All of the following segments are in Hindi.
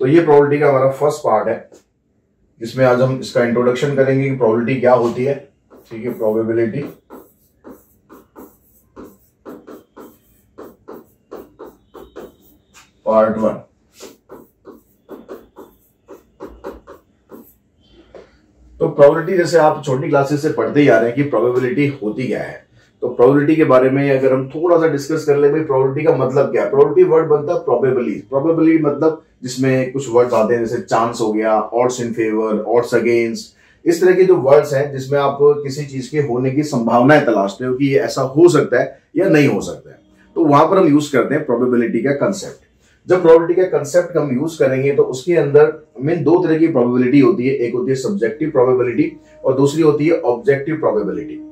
तो ये प्रॉबलिटी का हमारा फर्स्ट पार्ट है जिसमें आज हम इसका इंट्रोडक्शन करेंगे कि प्रॉबलिटी क्या होती है ठीक है प्रोबेबिलिटी पार्ट वन तो प्रोबेबिलिटी जैसे आप छोटी क्लासेस से पढ़ते ही आ रहे हैं कि प्रोबेबिलिटी होती क्या है तो प्रोबेबिलिटी के बारे में अगर हम थोड़ा सा डिस्कस कर ले प्रोबेबिलिटी का मतलब क्या है प्रोबेबिलिटी वर्ड बनता है प्रोबेबली प्रोबेबली मतलब जिसमें कुछ वर्ड्स आते हैं जैसे चांस हो गया odds in favour odds against इस तरह के जो वर्ड्स हैं जिसमें आप किसी चीज के होने की संभावनाएं तलाशते हो कि ये ऐसा हो सकता है या नहीं हो सकता है तो वहां पर हम यूज करते हैं प्रोबेबिलिटी का कंसेप्ट जब प्रोबेबिलिटी का कंसेप्ट हम यूज करेंगे तो उसके अंदर मेन दो तरह की प्रोबेबिलिटी होती है एक होती है सब्जेक्टिव प्रोबेबिलिटी और दूसरी होती है ऑब्जेक्टिव प्रोबेबिलिटी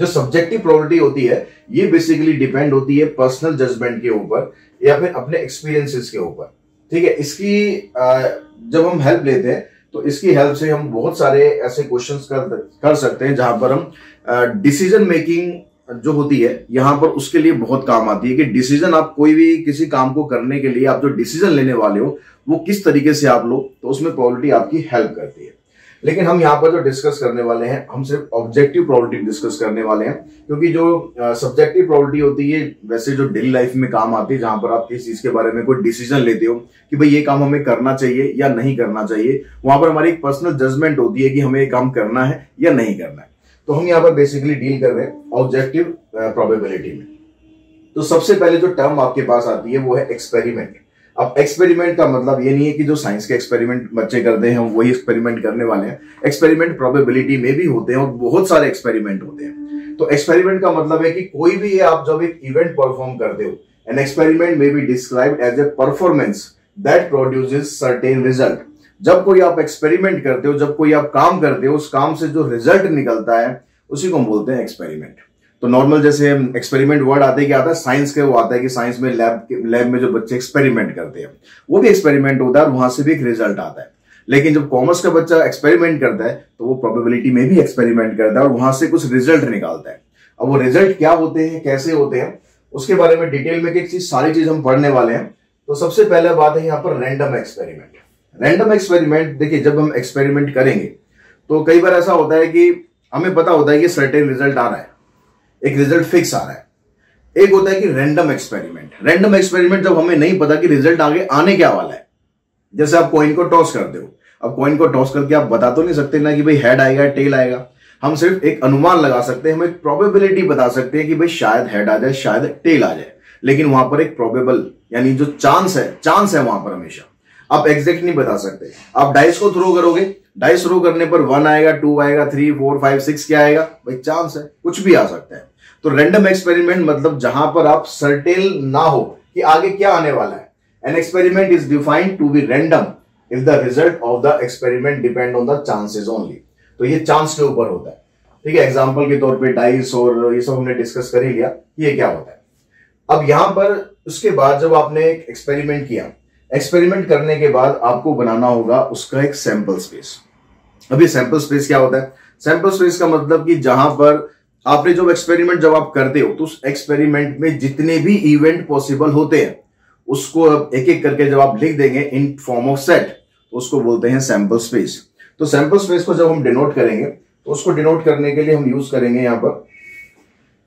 जो सब्जेक्टिव प्रॉबर्टी होती है ये बेसिकली डिपेंड होती है पर्सनल जजमेंट के ऊपर या फिर अपने एक्सपीरियंसेस के ऊपर ठीक है इसकी जब हम हेल्प लेते हैं तो इसकी हेल्प से हम बहुत सारे ऐसे क्वेश्चन कर कर सकते हैं जहां पर हम डिसीजन मेकिंग जो होती है यहां पर उसके लिए बहुत काम आती है कि डिसीजन आप कोई भी किसी काम को करने के लिए आप जो डिसीजन लेने वाले हो वो किस तरीके से आप लो तो उसमें प्रॉपर्टी आपकी हेल्प करती है लेकिन हम यहाँ पर जो डिस्कस करने वाले हैं हम सिर्फ ऑब्जेक्टिव प्रॉपर्टी डिस्कस करने वाले हैं क्योंकि जो सब्जेक्टिव प्रॉपर्टी होती है वैसे जो डेली लाइफ में काम आती है जहां पर आप किस चीज के बारे में कोई डिसीजन लेते हो कि भाई ये काम हमें करना चाहिए या नहीं करना चाहिए वहां पर हमारी एक पर्सनल जजमेंट होती है कि हमें ये काम करना है या नहीं करना है तो हम यहाँ पर बेसिकली डील कर रहे हैं ऑब्जेक्टिव प्रॉबेबिलिटी में तो सबसे पहले जो टर्म आपके पास आती है वो है एक्सपेरिमेंट अब एक्सपेरिमेंट का मतलब ये नहीं है कि जो साइंस के एक्सपेरिमेंट बच्चे करते हैं वही एक्सपेरिमेंट करने वाले हैं एक्सपेरिमेंट प्रोबेबिलिटी में भी होते हैं और बहुत सारे एक्सपेरिमेंट होते हैं तो एक्सपेरिमेंट का मतलब है कि कोई भी है आप जब एक इवेंट परफॉर्म करते हो an experiment may be described as a performance that produce certain result जब कोई आप एक्सपेरिमेंट करते हो जब कोई आप काम करते हो उस काम से जो रिजल्ट निकलता है उसी को हम बोलते हैं एक्सपेरिमेंट तो नॉर्मल जैसे एक्सपेरिमेंट वर्ड आते क्या आता है साइंस के वो आता है कि साइंस में लैब लैब में जो बच्चे एक्सपेरिमेंट करते हैं वो भी एक्सपेरिमेंट होता है और वहां से भी एक रिजल्ट आता है लेकिन जब कॉमर्स का बच्चा एक्सपेरिमेंट करता है तो वो प्रोबेबिलिटी में भी एक्सपेरिमेंट करता है और वहां से कुछ रिजल्ट निकालता है अब वो रिजल्ट क्या होते हैं कैसे होते हैं उसके बारे में डिटेल में एक चीज सारी चीज हम पढ़ने वाले हैं तो सबसे पहले बात है यहाँ पर रैंडम एक्सपेरिमेंट रैंडम एक्सपेरिमेंट देखिए जब हम एक्सपेरिमेंट करेंगे तो कई बार ऐसा होता है कि हमें पता होता है कि सर्टेन रिजल्ट आ रहा है एक रिजल्ट फिक्स आ रहा है एक होता है कि रैंडम एक्सपेरिमेंट रैंडम एक्सपेरिमेंट जब हमें नहीं पता कि रिजल्ट आगे आने क्या वाला है जैसे आप कॉइन को टॉस कर दो अब कॉइन को टॉस करके आप बता तो नहीं सकते ना कि भाई हेड आएगा टेल आएगा हम सिर्फ एक अनुमान लगा सकते हैं हम एक प्रोबेबिलिटी बता सकते हैं कि भाई शायद हेड आ जाए शायद टेल आ जाए लेकिन वहां पर एक प्रोबेबल यानी जो चांस है चांस है वहां पर हमेशा आप एग्जैक्ट नहीं बता सकते आप डाइस को थ्रो करोगे डाइस थ्रो करने पर वन आएगा टू आएगा थ्री फोर फाइव सिक्स क्या आएगा भाई चांस है कुछ भी आ सकता है तो रेंडम एक्सपेरिमेंट मतलब जहां पर आप सर्टेल ना हो कि आगे क्या आने वाला है an experiment is defined to be random if the result of the experiment depend on the chances only तो ये चांस के ऊपर होता है ठीक है एग्जाम्पल के तौर पर डाइस और ये सब हमने डिस्कस कर ही लिया ये क्या होता है अब यहां पर उसके बाद जब आपने एक एक्सपेरिमेंट किया एक्सपेरिमेंट करने के बाद आपको बनाना होगा उसका एक सैंपल स्पेस अभी सैंपल स्पेस क्या होता है सैंपल स्पेस का मतलब कि जहां पर आपने जो एक्सपेरिमेंट जब आप करते हो तो उस एक्सपेरिमेंट में जितने भी इवेंट पॉसिबल होते हैं उसको एक एक करके जब आप लिख देंगे इन फॉर्म ऑफ सेट तो उसको बोलते हैं सैंपल स्पेस तो सैंपल स्पेस को जब हम डिनोट करेंगे तो उसको डिनोट करने के लिए हम यूज करेंगे यहां पर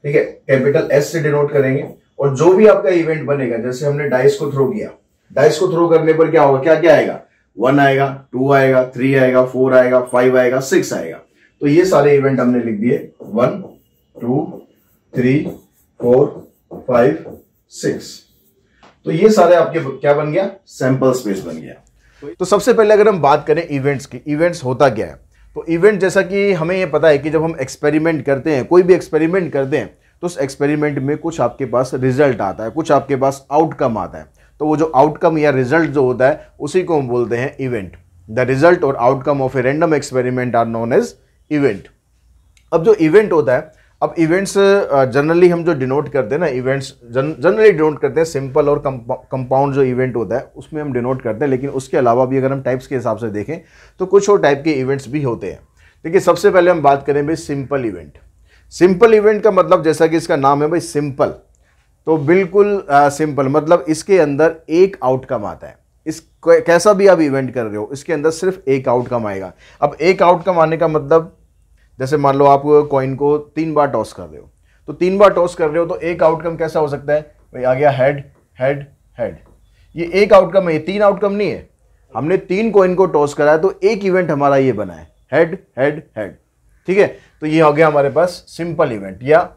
ठीक है कैपिटल एस से डिनोट करेंगे और जो भी आपका इवेंट बनेगा जैसे हमने डाइस को थ्रो किया डाइस को थ्रो करने पर क्या होगा क्या क्या आएगा वन आएगा टू आएगा थ्री आएगा फोर आएगा फाइव आएगा सिक्स आएगा तो ये सारे इवेंट हमने लिख दिए one two three four five six तो ये सारे आपके क्या बन गया सैंपल स्पेस बन गया तो सबसे पहले अगर हम बात करें इवेंट्स की इवेंट्स होता क्या है तो इवेंट जैसा कि हमें ये पता है कि जब हम एक्सपेरिमेंट करते हैं कोई भी एक्सपेरिमेंट करते हैं तो उस एक्सपेरिमेंट में कुछ आपके पास रिजल्ट आता है कुछ आपके पास आउटकम आता है तो वो जो आउटकम या रिजल्ट जो होता है उसी को हम बोलते हैं इवेंट द रिजल्ट और outcome of a random experiment are non as event अब जो इवेंट होता है अब इवेंट्स जनरली uh, हम जो डिनोट करते हैं ना इवेंट्स जनरली डिनोट करते हैं सिंपल और कंपाउंड जो इवेंट होता है उसमें हम डिनोट करते हैं लेकिन उसके अलावा भी अगर हम टाइप्स के हिसाब से देखें तो कुछ और टाइप के इवेंट्स भी होते हैं देखिए सबसे पहले हम बात करें भाई सिंपल इवेंट सिंपल इवेंट का मतलब जैसा कि इसका नाम है भाई सिंपल तो बिल्कुल सिंपल uh, मतलब इसके अंदर एक आउटकम आता है इस कैसा भी आप इवेंट कर रहे हो इसके अंदर सिर्फ एक आउटकम आएगा अब एक आउटकम आने का मतलब जैसे मान लो आप कॉइन को तीन बार टॉस कर रहे हो तो तीन बार टॉस कर रहे हो तो एक आउटकम कैसा हो सकता है भाई आ गया हेड हेड हेड ये एक आउटकम है ये तीन आउटकम नहीं है हमने तीन कॉइन को टॉस कराया तो एक इवेंट हमारा ये बना है हेड हेड हेड ठीक है तो ये हो गया हमारे पास सिंपल इवेंट या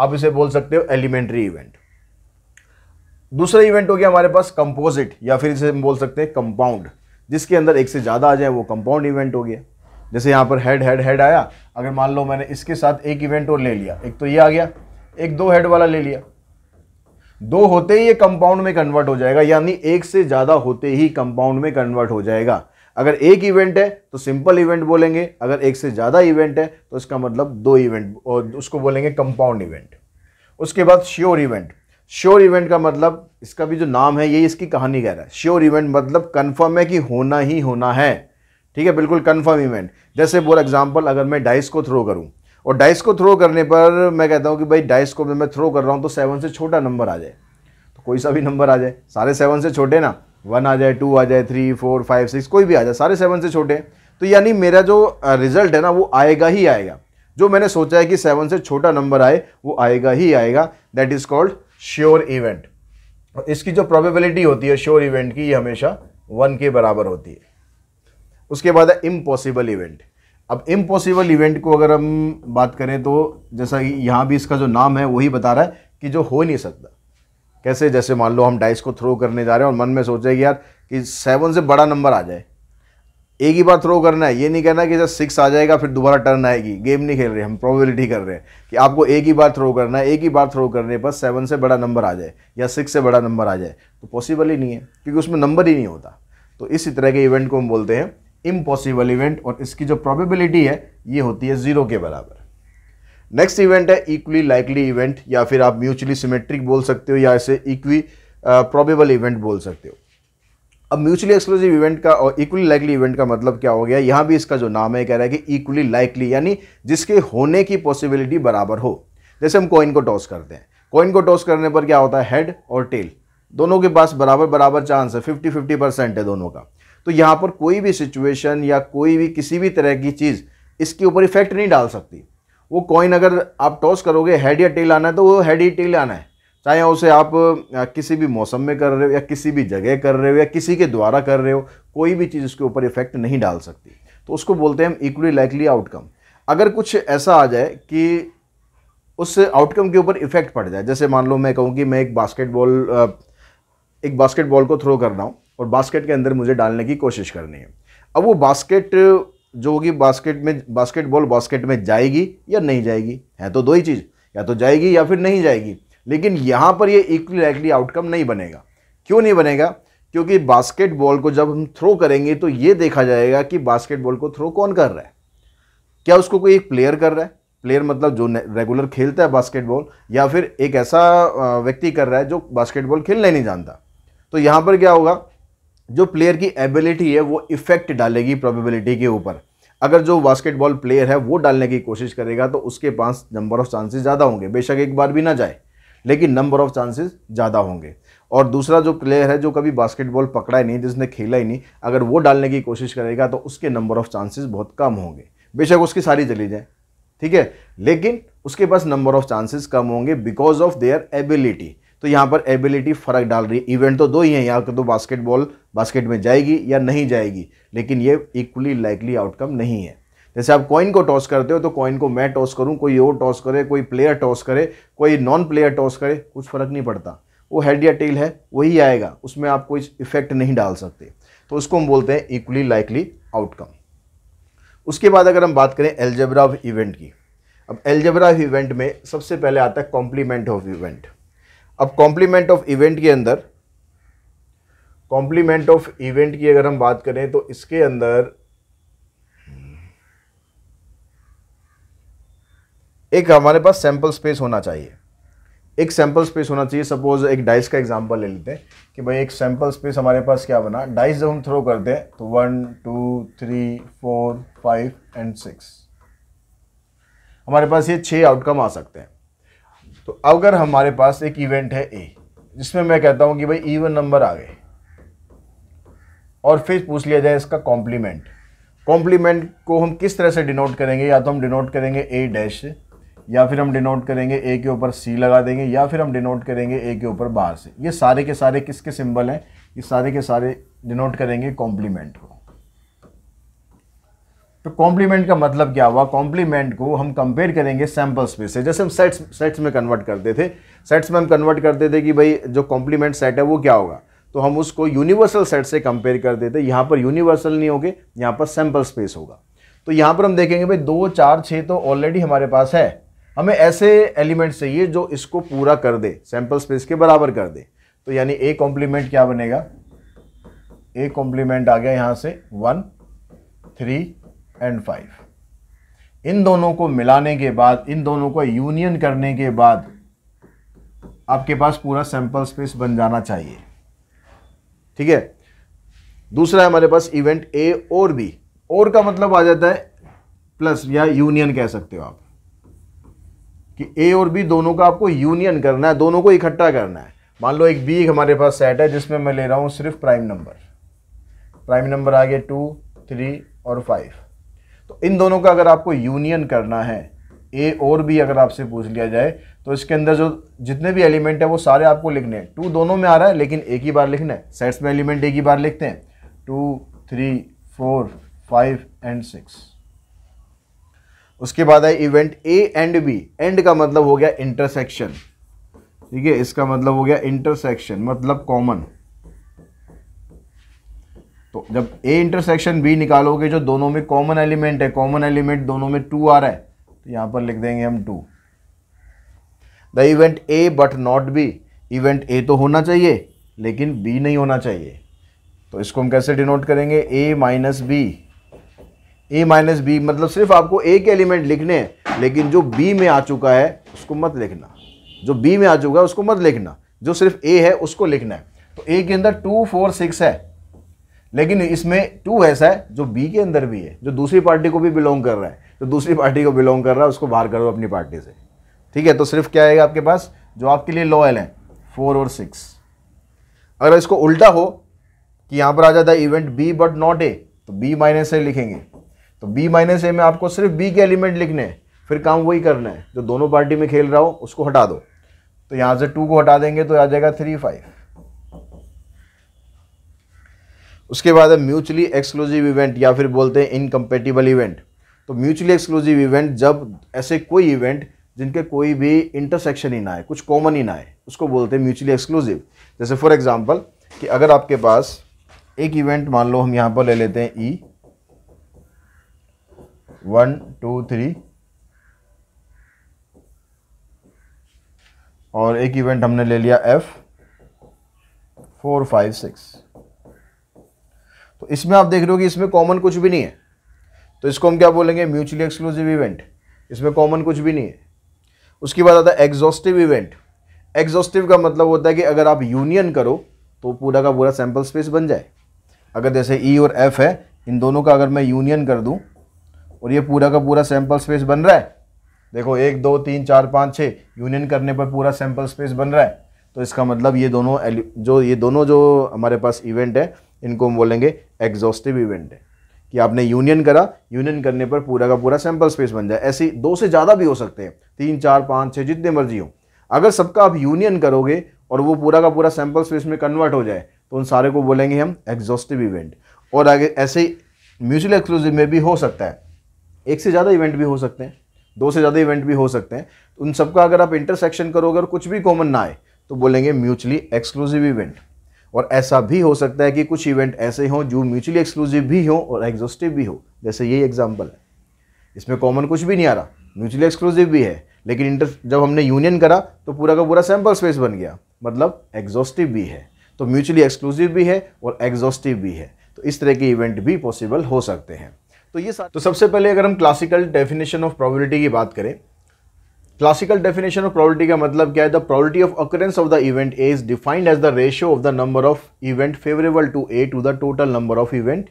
आप इसे बोल सकते हो एलिमेंट्री इवेंट दूसरा इवेंट हो गया हमारे पास कंपोजिट या फिर इसे हम बोल सकते हैं कंपाउंड जिसके अंदर एक से ज़्यादा आ जाए वो कंपाउंड इवेंट हो गया जैसे यहाँ पर हेड हेड हेड आया अगर मान लो मैंने इसके साथ एक इवेंट और ले लिया एक तो ये आ गया एक दो हेड वाला ले लिया दो होते ही ये कंपाउंड में कन्वर्ट हो जाएगा यानी एक से ज़्यादा होते ही कंपाउंड में कन्वर्ट हो जाएगा अगर एक इवेंट है तो सिंपल इवेंट बोलेंगे अगर एक से ज़्यादा इवेंट है तो इसका मतलब दो इवेंट और उसको बोलेंगे कंपाउंड इवेंट उसके बाद श्योर इवेंट श्योर इवेंट का मतलब इसका भी जो नाम है ये इसकी कहानी कह रहा है श्योर इवेंट मतलब कन्फर्म है कि होना ही होना है ठीक है बिल्कुल कन्फर्म इवेंट जैसे फॉर एग्जाम्पल अगर मैं डाइस को थ्रो करूँ और डाइस को थ्रो करने पर मैं कहता हूँ कि भाई डाइस को मैं थ्रो कर रहा हूँ तो सेवन से छोटा नंबर आ जाए तो कोई सा भी नंबर आ जाए सारे सेवन से छोटे ना वन आ जाए टू आ जाए थ्री फोर फाइव सिक्स कोई भी आ जाए सारे सेवन से छोटे तो यानी मेरा जो रिजल्ट है ना वो आएगा ही आएगा जो मैंने सोचा है कि सेवन से छोटा नंबर आए वो आएगा ही आएगा that is called sure event और इसकी जो प्रोबेबिलिटी होती है श्योर इवेंट की ये हमेशा वन के बराबर होती है उसके बाद है इम्पॉसिबल इवेंट अब इम्पॉसिबल इवेंट को अगर हम बात करें तो जैसा यहाँ भी इसका जो नाम है वही बता रहा है कि जो हो नहीं सकता कैसे जैसे मान लो हम डाइस को थ्रो करने जा रहे हैं और मन में सोचे कि यार कि सेवन से बड़ा नंबर आ जाए एक ही बार थ्रो करना है ये नहीं कहना कि जब सिक्स आ जाएगा फिर दोबारा टर्न आएगी गेम नहीं खेल रहे हम प्रोबेबिलिटी कर रहे हैं कि आपको एक ही बार थ्रो करना है एक ही बार थ्रो करने पर सेवन से बड़ा नंबर आ जाए या सिक्स से बड़ा नंबर आ जाए तो पॉसिबल ही नहीं है क्योंकि उसमें नंबर ही नहीं होता तो इसी तरह के इवेंट को हम बोलते हैं इम्पॉसिबल इवेंट और इसकी जो प्रोबेबिलिटी है ये होती है ज़ीरो के बराबर नेक्स्ट इवेंट है इक्वली लाइकली इवेंट या फिर आप म्यूचुअली सिमेट्रिक बोल सकते हो या इसे इक्वी प्रोबेबल इवेंट बोल सकते हो अब म्यूचुअली एक्सक्लूसिव इवेंट का और इक्वली लाइकली इवेंट का मतलब क्या हो गया यहाँ भी इसका जो नाम है कह रहा है कि इक्वली लाइकली यानी जिसके होने की पॉसिबिलिटी बराबर हो जैसे हम कॉइन को टॉस करते हैं कॉइन को टॉस करने पर क्या होता है हेड और टेल दोनों के पास बराबर बराबर चांस है फिफ्टी फिफ्टी परसेंट है दोनों का तो यहाँ पर कोई भी सिचुएशन या कोई भी किसी भी तरह की चीज़ इसके ऊपर इफेक्ट नहीं डाल सकती वो कॉइन अगर आप टॉस करोगे हेड या टेल आना है तो वो हेड या टेल आना है चाहे उसे आप किसी भी मौसम में कर रहे हो या किसी भी जगह कर रहे हो या किसी के द्वारा कर रहे हो कोई भी चीज़ उसके ऊपर इफेक्ट नहीं डाल सकती तो उसको बोलते हैं हम इक्वली लाइकली आउटकम अगर कुछ ऐसा आ जाए कि उस आउटकम के ऊपर इफेक्ट पड़ जाए जैसे मान लो मैं कहूँ कि मैं एक बास्केटबॉल एक बास्केटबॉल को थ्रो कर रहा हूँ और बास्केट के अंदर मुझे डालने की कोशिश करनी है अब वो बास्केट जो होगी बास्केट में बास्केटबॉल बास्केट में जाएगी या नहीं जाएगी है तो दो ही चीज़ या तो जाएगी या फिर नहीं जाएगी लेकिन यहाँ पर ये इक्वली लाइकली आउटकम नहीं बनेगा क्यों नहीं बनेगा क्योंकि बास्केटबॉल को जब हम थ्रो करेंगे तो ये देखा जाएगा कि बास्केटबॉल को थ्रो कौन कर रहा है क्या उसको कोई एक प्लेयर कर रहा है प्लेयर मतलब जो रेगुलर खेलता है बास्केटबॉल या फिर एक ऐसा व्यक्ति कर रहा है जो बास्केटबॉल खेलना नहीं जानता तो यहाँ पर क्या होगा जो प्लेयर की एबिलिटी है वो इफेक्ट डालेगी प्रोबेबिलिटी के ऊपर अगर जो बास्केटबॉल प्लेयर है वो डालने की कोशिश करेगा तो उसके पास नंबर ऑफ़ चांसेस ज़्यादा होंगे बेशक एक बार भी ना जाए लेकिन नंबर ऑफ़ चांसेस ज़्यादा होंगे और दूसरा जो प्लेयर है जो कभी बास्केटबॉल पकड़ा ही नहीं जिसने खेला ही नहीं अगर वो डालने की कोशिश करेगा तो उसके नंबर ऑफ़ चांसेस बहुत कम होंगे बेशक उसकी सारी चली जाए ठीक है लेकिन उसके पास नंबर ऑफ़ चांसेस कम होंगे बिकॉज ऑफ देयर एबिलिटी तो यहाँ पर एबिलिटी फ़र्क डाल रही है इवेंट तो दो ही हैं यहाँ का तो बास्केटबॉल बास्केट में जाएगी या नहीं जाएगी लेकिन ये इक्वली लाइकली आउटकम नहीं है जैसे आप कॉइन को टॉस करते हो तो कॉइन को मैं टॉस करूँ कोई और टॉस करे कोई प्लेयर टॉस करे कोई नॉन प्लेयर टॉस करे कुछ फ़र्क नहीं पड़ता वो हेड या टेल है वही आएगा उसमें आप कोई इफेक्ट नहीं डाल सकते तो उसको हम बोलते हैं इक्वली लाइकली आउटकम उसके बाद अगर हम बात करें एल्जेब्रा ऑफ इवेंट की अब एल्जेब्रा ऑफ इवेंट में सबसे पहले आता है कॉम्प्लीमेंट ऑफ इवेंट अब कॉम्प्लीमेंट ऑफ इवेंट के अंदर कॉम्प्लीमेंट ऑफ इवेंट की अगर हम बात करें तो इसके अंदर एक हमारे पास सैंपल स्पेस होना चाहिए एक सैंपल स्पेस होना चाहिए सपोज एक डाइस का एग्जांपल ले लेते हैं कि भाई एक सैंपल स्पेस हमारे पास क्या बना डाइस जब हम थ्रो करते हैं तो one two three four five and six हमारे पास ये छह आउटकम आ सकते हैं तो अगर हमारे पास एक इवेंट है ए जिसमें मैं कहता हूं कि भाई इवन नंबर आ गए और फिर पूछ लिया जाए इसका कॉम्प्लीमेंट कॉम्प्लीमेंट को हम किस तरह से डिनोट करेंगे या तो हम डिनोट करेंगे ए डैश या फिर हम डिनोट करेंगे ए के ऊपर सी लगा देंगे या फिर हम डिनोट करेंगे ए के ऊपर बाहर से ये सारे के सारे किसके सिंबल हैं ये सारे के सारे डिनोट करेंगे कॉम्प्लीमेंट को तो कॉम्प्लीमेंट का मतलब क्या हुआ कॉम्प्लीमेंट को हम कंपेयर करेंगे सैम्पल स्पेस से जैसे हम सेट्स सेट्स में कन्वर्ट करते थे सेट्स में हम कन्वर्ट करते थे कि भाई जो कॉम्प्लीमेंट सेट है वो क्या होगा तो हम उसको यूनिवर्सल सेट से कंपेयर करते थे यहाँ पर यूनिवर्सल नहीं होगे यहाँ पर सैम्पल स्पेस होगा तो यहाँ पर हम देखेंगे भाई दो चार छः तो ऑलरेडी हमारे पास है हमें ऐसे एलिमेंट चाहिए जो इसको पूरा कर दे सैम्पल स्पेस के बराबर कर दे तो यानी ए कॉम्प्लीमेंट क्या बनेगा ए कॉम्प्लीमेंट आ गया यहाँ से वन थ्री एंड फाइव इन दोनों को मिलाने के बाद इन दोनों को यूनियन करने के बाद आपके पास पूरा सैंपल स्पेस बन जाना चाहिए ठीक है दूसरा है हमारे पास इवेंट ए और बी और का मतलब आ जाता है प्लस या यूनियन कह सकते हो आप कि ए और बी दोनों का आपको यूनियन करना है दोनों को इकट्ठा करना है मान लो एक बी हमारे पास सेट है जिसमें मैं ले रहा हूँ सिर्फ प्राइम नंबर प्राइम नंबर आ गया टू थ्री और फाइव तो इन दोनों का अगर आपको यूनियन करना है ए और बी अगर आपसे पूछ लिया जाए तो इसके अंदर जो जितने भी एलिमेंट है वो सारे आपको लिखने हैं टू दोनों में आ रहा है लेकिन एक ही बार लिखना है सेट्स में एलिमेंट एक ही बार लिखते हैं two three four five and six उसके बाद है event A and B and का मतलब हो गया इंटरसेक्शन ठीक है इसका मतलब हो गया इंटरसेक्शन मतलब कॉमन तो जब ए इंटरसेक्शन बी निकालोगे जो दोनों में कॉमन एलिमेंट है कॉमन एलिमेंट दोनों में टू आ रहा है तो यहाँ पर लिख देंगे हम to the event A but not B event A तो होना चाहिए लेकिन बी नहीं होना चाहिए तो इसको हम कैसे डिनोट करेंगे A minus B A minus B मतलब सिर्फ आपको ए के एलिमेंट लिखने हैं लेकिन जो बी में आ चुका है उसको मत लिखना जो बी में आ चुका है उसको मत लिखना जो सिर्फ ए है उसको लिखना है तो ए के अंदर टू फोर सिक्स है लेकिन इसमें टू ऐसा है जो बी के अंदर भी है जो दूसरी पार्टी को भी बिलोंग कर रहा है जो दूसरी पार्टी को बिलोंग कर रहा है उसको बाहर कर दो अपनी पार्टी से ठीक है तो सिर्फ क्या आएगा आपके पास जो आपके लिए लॉयल है फोर और सिक्स अगर इसको उल्टा हो कि यहाँ पर आ जाता है event B but not A तो बी माइनस ए लिखेंगे तो बी माइनस ए में आपको सिर्फ बी के एलिमेंट लिखने हैं फिर काम वही करना है जो दोनों पार्टी में खेल रहा हो उसको हटा दो तो यहाँ से टू को हटा देंगे तो आ जाएगा थ्री फाइव उसके बाद है म्यूचुअली एक्सक्लूसिव इवेंट या फिर बोलते हैं इनकम्पेटिबल इवेंट तो म्यूचुअली एक्सक्लूसिव इवेंट जब ऐसे कोई इवेंट जिनके कोई भी इंटरसेक्शन ही ना आए कुछ कॉमन ही ना आए उसको बोलते हैं म्यूचुअली एक्सक्लूसिव जैसे फॉर एग्जांपल कि अगर आपके पास एक इवेंट मान लो हम यहाँ पर ले लेते हैं ई वन टू थ्री और एक इवेंट हमने ले लिया एफ फोर फाइव सिक्स तो इसमें आप देख रहे हो कि इसमें कॉमन कुछ भी नहीं है तो इसको हम क्या बोलेंगे म्यूचुअली एक्सक्लूसिव इवेंट इसमें कॉमन कुछ भी नहीं है उसके बाद आता है एग्जॉस्टिव इवेंट एग्जॉस्टिव का मतलब होता है कि अगर आप यूनियन करो तो पूरा का पूरा सैम्पल स्पेस बन जाए अगर जैसे ई e और एफ है इन दोनों का अगर मैं यूनियन कर दूँ और ये पूरा का पूरा सैम्पल स्पेस बन रहा है देखो एक दो तीन चार पाँच छः यूनियन करने पर पूरा सैम्पल स्पेस बन रहा है तो इसका मतलब ये दोनों जो ये दोनों जो हमारे पास इवेंट है इनको हम बोलेंगे एग्जॉस्टिव इवेंट है कि आपने यूनियन करा यूनियन करने पर पूरा का पूरा सैंपल स्पेस बन जाए ऐसे दो से ज़्यादा भी हो सकते हैं तीन चार पाँच छः जितने मर्जी हो अगर सबका आप यूनियन करोगे और वो पूरा का पूरा सैंपल स्पेस में कन्वर्ट हो जाए तो उन सारे को बोलेंगे हम एग्जॉस्टिव इवेंट और आगे ऐसे म्यूचुअल एक्सक्लूसिव में भी हो सकता है एक से ज़्यादा इवेंट भी हो सकते हैं दो से ज़्यादा इवेंट भी हो सकते हैं उन सबका अगर आप इंटरसेक्शन करोगे और कुछ भी कॉमन ना आए तो बोलेंगे म्यूचुअली एक्सक्लूसिव इवेंट और ऐसा भी हो सकता है कि कुछ इवेंट ऐसे हों जो म्यूचुअली एक्सक्लूसिव भी हों और एग्जॉस्टिव भी हो जैसे यही एग्जाम्पल है इसमें कॉमन कुछ भी नहीं आ रहा म्यूचुअली एक्सक्लूसिव भी है लेकिन इंटर जब हमने यूनियन करा तो पूरा का पूरा सैम्पल स्पेस बन गया मतलब एग्जॉस्टिव भी है तो म्यूचुअली एक्सक्लूसिव भी है और एग्जॉस्टिव भी है तो इस तरह के इवेंट भी पॉसिबल हो सकते हैं तो ये तो सबसे पहले अगर हम क्लासिकल डेफिनेशन ऑफ प्रोबेबिलिटी की बात करें क्लासिकल डेफिनेशन ऑफ प्रॉबर्टी का मतलब क्या है the probability of occurrence of the event A is defined as the ratio of the number of event favourable to A to the total number of event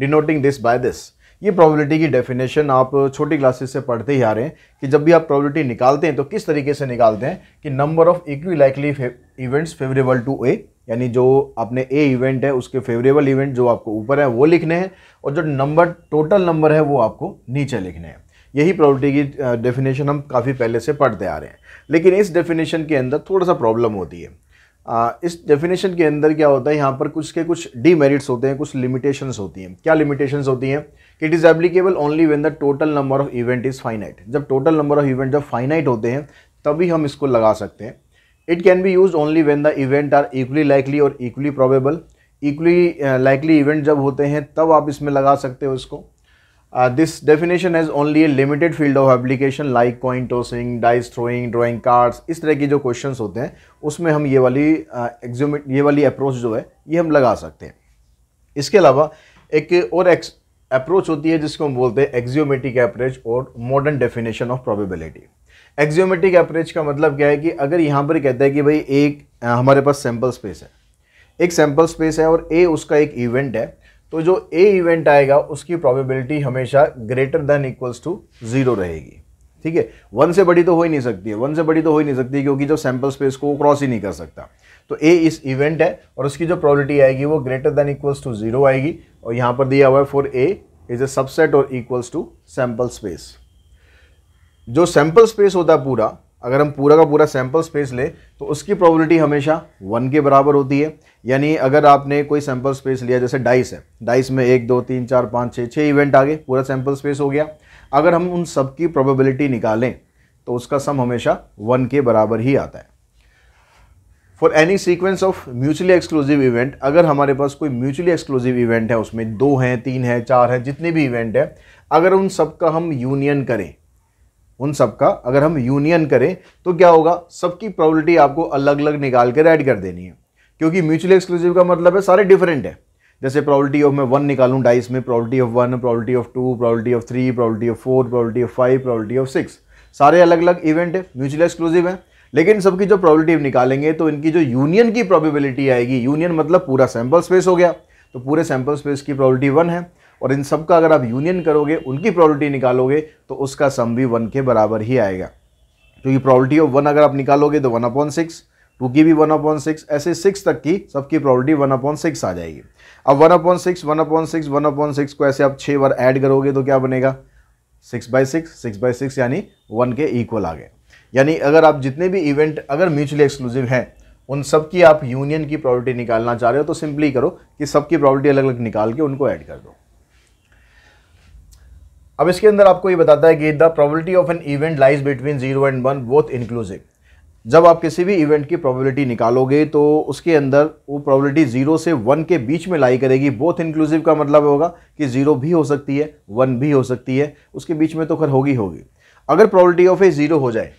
denoting this by this ये प्रोबेबिलिटी की डेफिनेशन आप छोटी क्लासेस से पढ़ते ही आ रहे हैं कि जब भी आप प्रॉबलिटी निकालते हैं तो किस तरीके से निकालते हैं कि number of equally likely events favourable to A यानी जो आपने ए इवेंट है उसके फेवरेबल इवेंट जो आपको ऊपर है वो लिखने हैं और जो नंबर टोटल नंबर है वो आपको नीचे लिखने हैं यही प्रॉपर्टी की डेफिनेशन हम काफ़ी पहले से पढ़ते आ रहे हैं लेकिन इस डेफिनेशन के अंदर थोड़ा सा प्रॉब्लम होती है आ, इस डेफिनेशन के अंदर क्या होता है यहाँ पर कुछ के कुछ डीमेरिट्स होते हैं कुछ लिमिटेशंस होती हैं क्या लिमिटेशंस होती हैं कि it is applicable only when the total number of event is finite जब टोटल नंबर ऑफ इवेंट जब फाइनाइट होते हैं तभी हम इसको लगा सकते हैं it can be use only when the event are equally likely और equally probable equally likely event जब होते हैं तब आप इसमें लगा सकते हो इसको Uh, this definition has only a limited field of application like tossing tossing, dice throwing, drawing cards इस तरह के जो questions होते हैं उसमें हम ये वाली एग्जूम uh, ये वाली अप्रोच जो है ये हम लगा सकते हैं इसके अलावा एक और अप्रोच होती है जिसको हम बोलते हैं एक्जियोमेटिक अप्रोच और modern definition of probability axiomatic approach का मतलब क्या है कि अगर यहाँ पर कहता है कि भाई एक uh, हमारे पास सैम्पल स्पेस है एक सैम्पल स्पेस है और ए उसका एक इवेंट है तो जो ए इवेंट आएगा उसकी प्रोबेबिलिटी हमेशा greater than equals to zero रहेगी ठीक है वन से बड़ी तो हो ही नहीं सकती है वन से बड़ी तो हो ही नहीं सकती क्योंकि जो सैंपल स्पेस को वो क्रॉस ही नहीं कर सकता तो ए इस इवेंट है और उसकी जो प्रॉबिलिटी आएगी वो greater than equals to zero आएगी और यहाँ पर दिया हुआ है for A is a subset और इक्वल्स टू सैंपल स्पेस जो सैंपल स्पेस होता है पूरा अगर हम पूरा का पूरा सैम्पल स्पेस लें तो उसकी प्रोबेबिलिटी हमेशा वन के बराबर होती है यानी अगर आपने कोई सैम्पल स्पेस लिया जैसे डाइस है डाइस में एक दो तीन चार पाँच छः छः इवेंट आ गए पूरा सैम्पल स्पेस हो गया अगर हम उन सब की प्रोबेबिलिटी निकालें तो उसका सम हमेशा वन के बराबर ही आता है for any sequence of mutually exclusive event अगर हमारे पास कोई म्यूचुअली एक्सक्लूसिव इवेंट है उसमें दो हैं तीन हैं चार हैं जितने भी इवेंट हैं अगर उन सब का हम यूनियन करें उन सब का अगर हम यूनियन करें तो क्या होगा सबकी प्रॉबिलिटी आपको अलग अलग निकाल कर ऐड कर देनी है क्योंकि म्यूचुअल एक्सक्लूसिव का मतलब है सारे डिफरेंट है जैसे प्रॉबिलिटी ऑफ मैं वन निकालूं डाइस में probability of one probability of two probability of three probability of four probability of five probability of six सारे अलग अलग इवेंट है म्यूचुअल एक्सक्लूसिव है लेकिन सबकी जो प्रॉबिलिटी निकालेंगे तो इनकी जो यूनियन की प्रॉबिलिटी आएगी यूनियन मतलब पूरा सैंपल स्पेस हो गया तो पूरे सैम्पल स्पेस की प्रॉबिलिटी वन है और इन सब का अगर आप यूनियन करोगे उनकी प्रॉबिलिटी निकालोगे तो उसका सम भी वन के बराबर ही आएगा क्योंकि प्रॉबिलिटी ऑफ वन अगर आप निकालोगे तो वन अपॉन सिक्स टू की भी वन अपॉन सिक्स ऐसे सिक्स तक की सबकी प्रॉबिलिटी वन अपॉन सिक्स आ जाएगी अब one upon six one upon six one upon six को ऐसे आप छः बार ऐड करोगे तो क्या बनेगा six by six six by six यानी वन के इक्वल आ गए यानी अगर आप जितने भी इवेंट अगर म्यूचुअली एक्सक्लूसिव हैं उन सब की आप यूनियन की प्रॉबिलिटी निकालना चाह रहे हो तो सिंपली करो कि सबकी प्रॉबिलिटी अलग अलग निकाल के उनको ऐड कर दो अब इसके अंदर आपको ये बताता है कि the probability of an event lies between zero and one both inclusive जब आप किसी भी इवेंट की प्रोबेबिलिटी निकालोगे तो उसके अंदर वो प्रोबेबिलिटी जीरो से वन के बीच में लाई करेगी बोथ इंक्लूसिव का मतलब होगा कि जीरो भी हो सकती है वन भी हो सकती है उसके बीच में तो खैर होगी होगी अगर प्रोबेबिलिटी ऑफ ए ज़ीरो हो जाए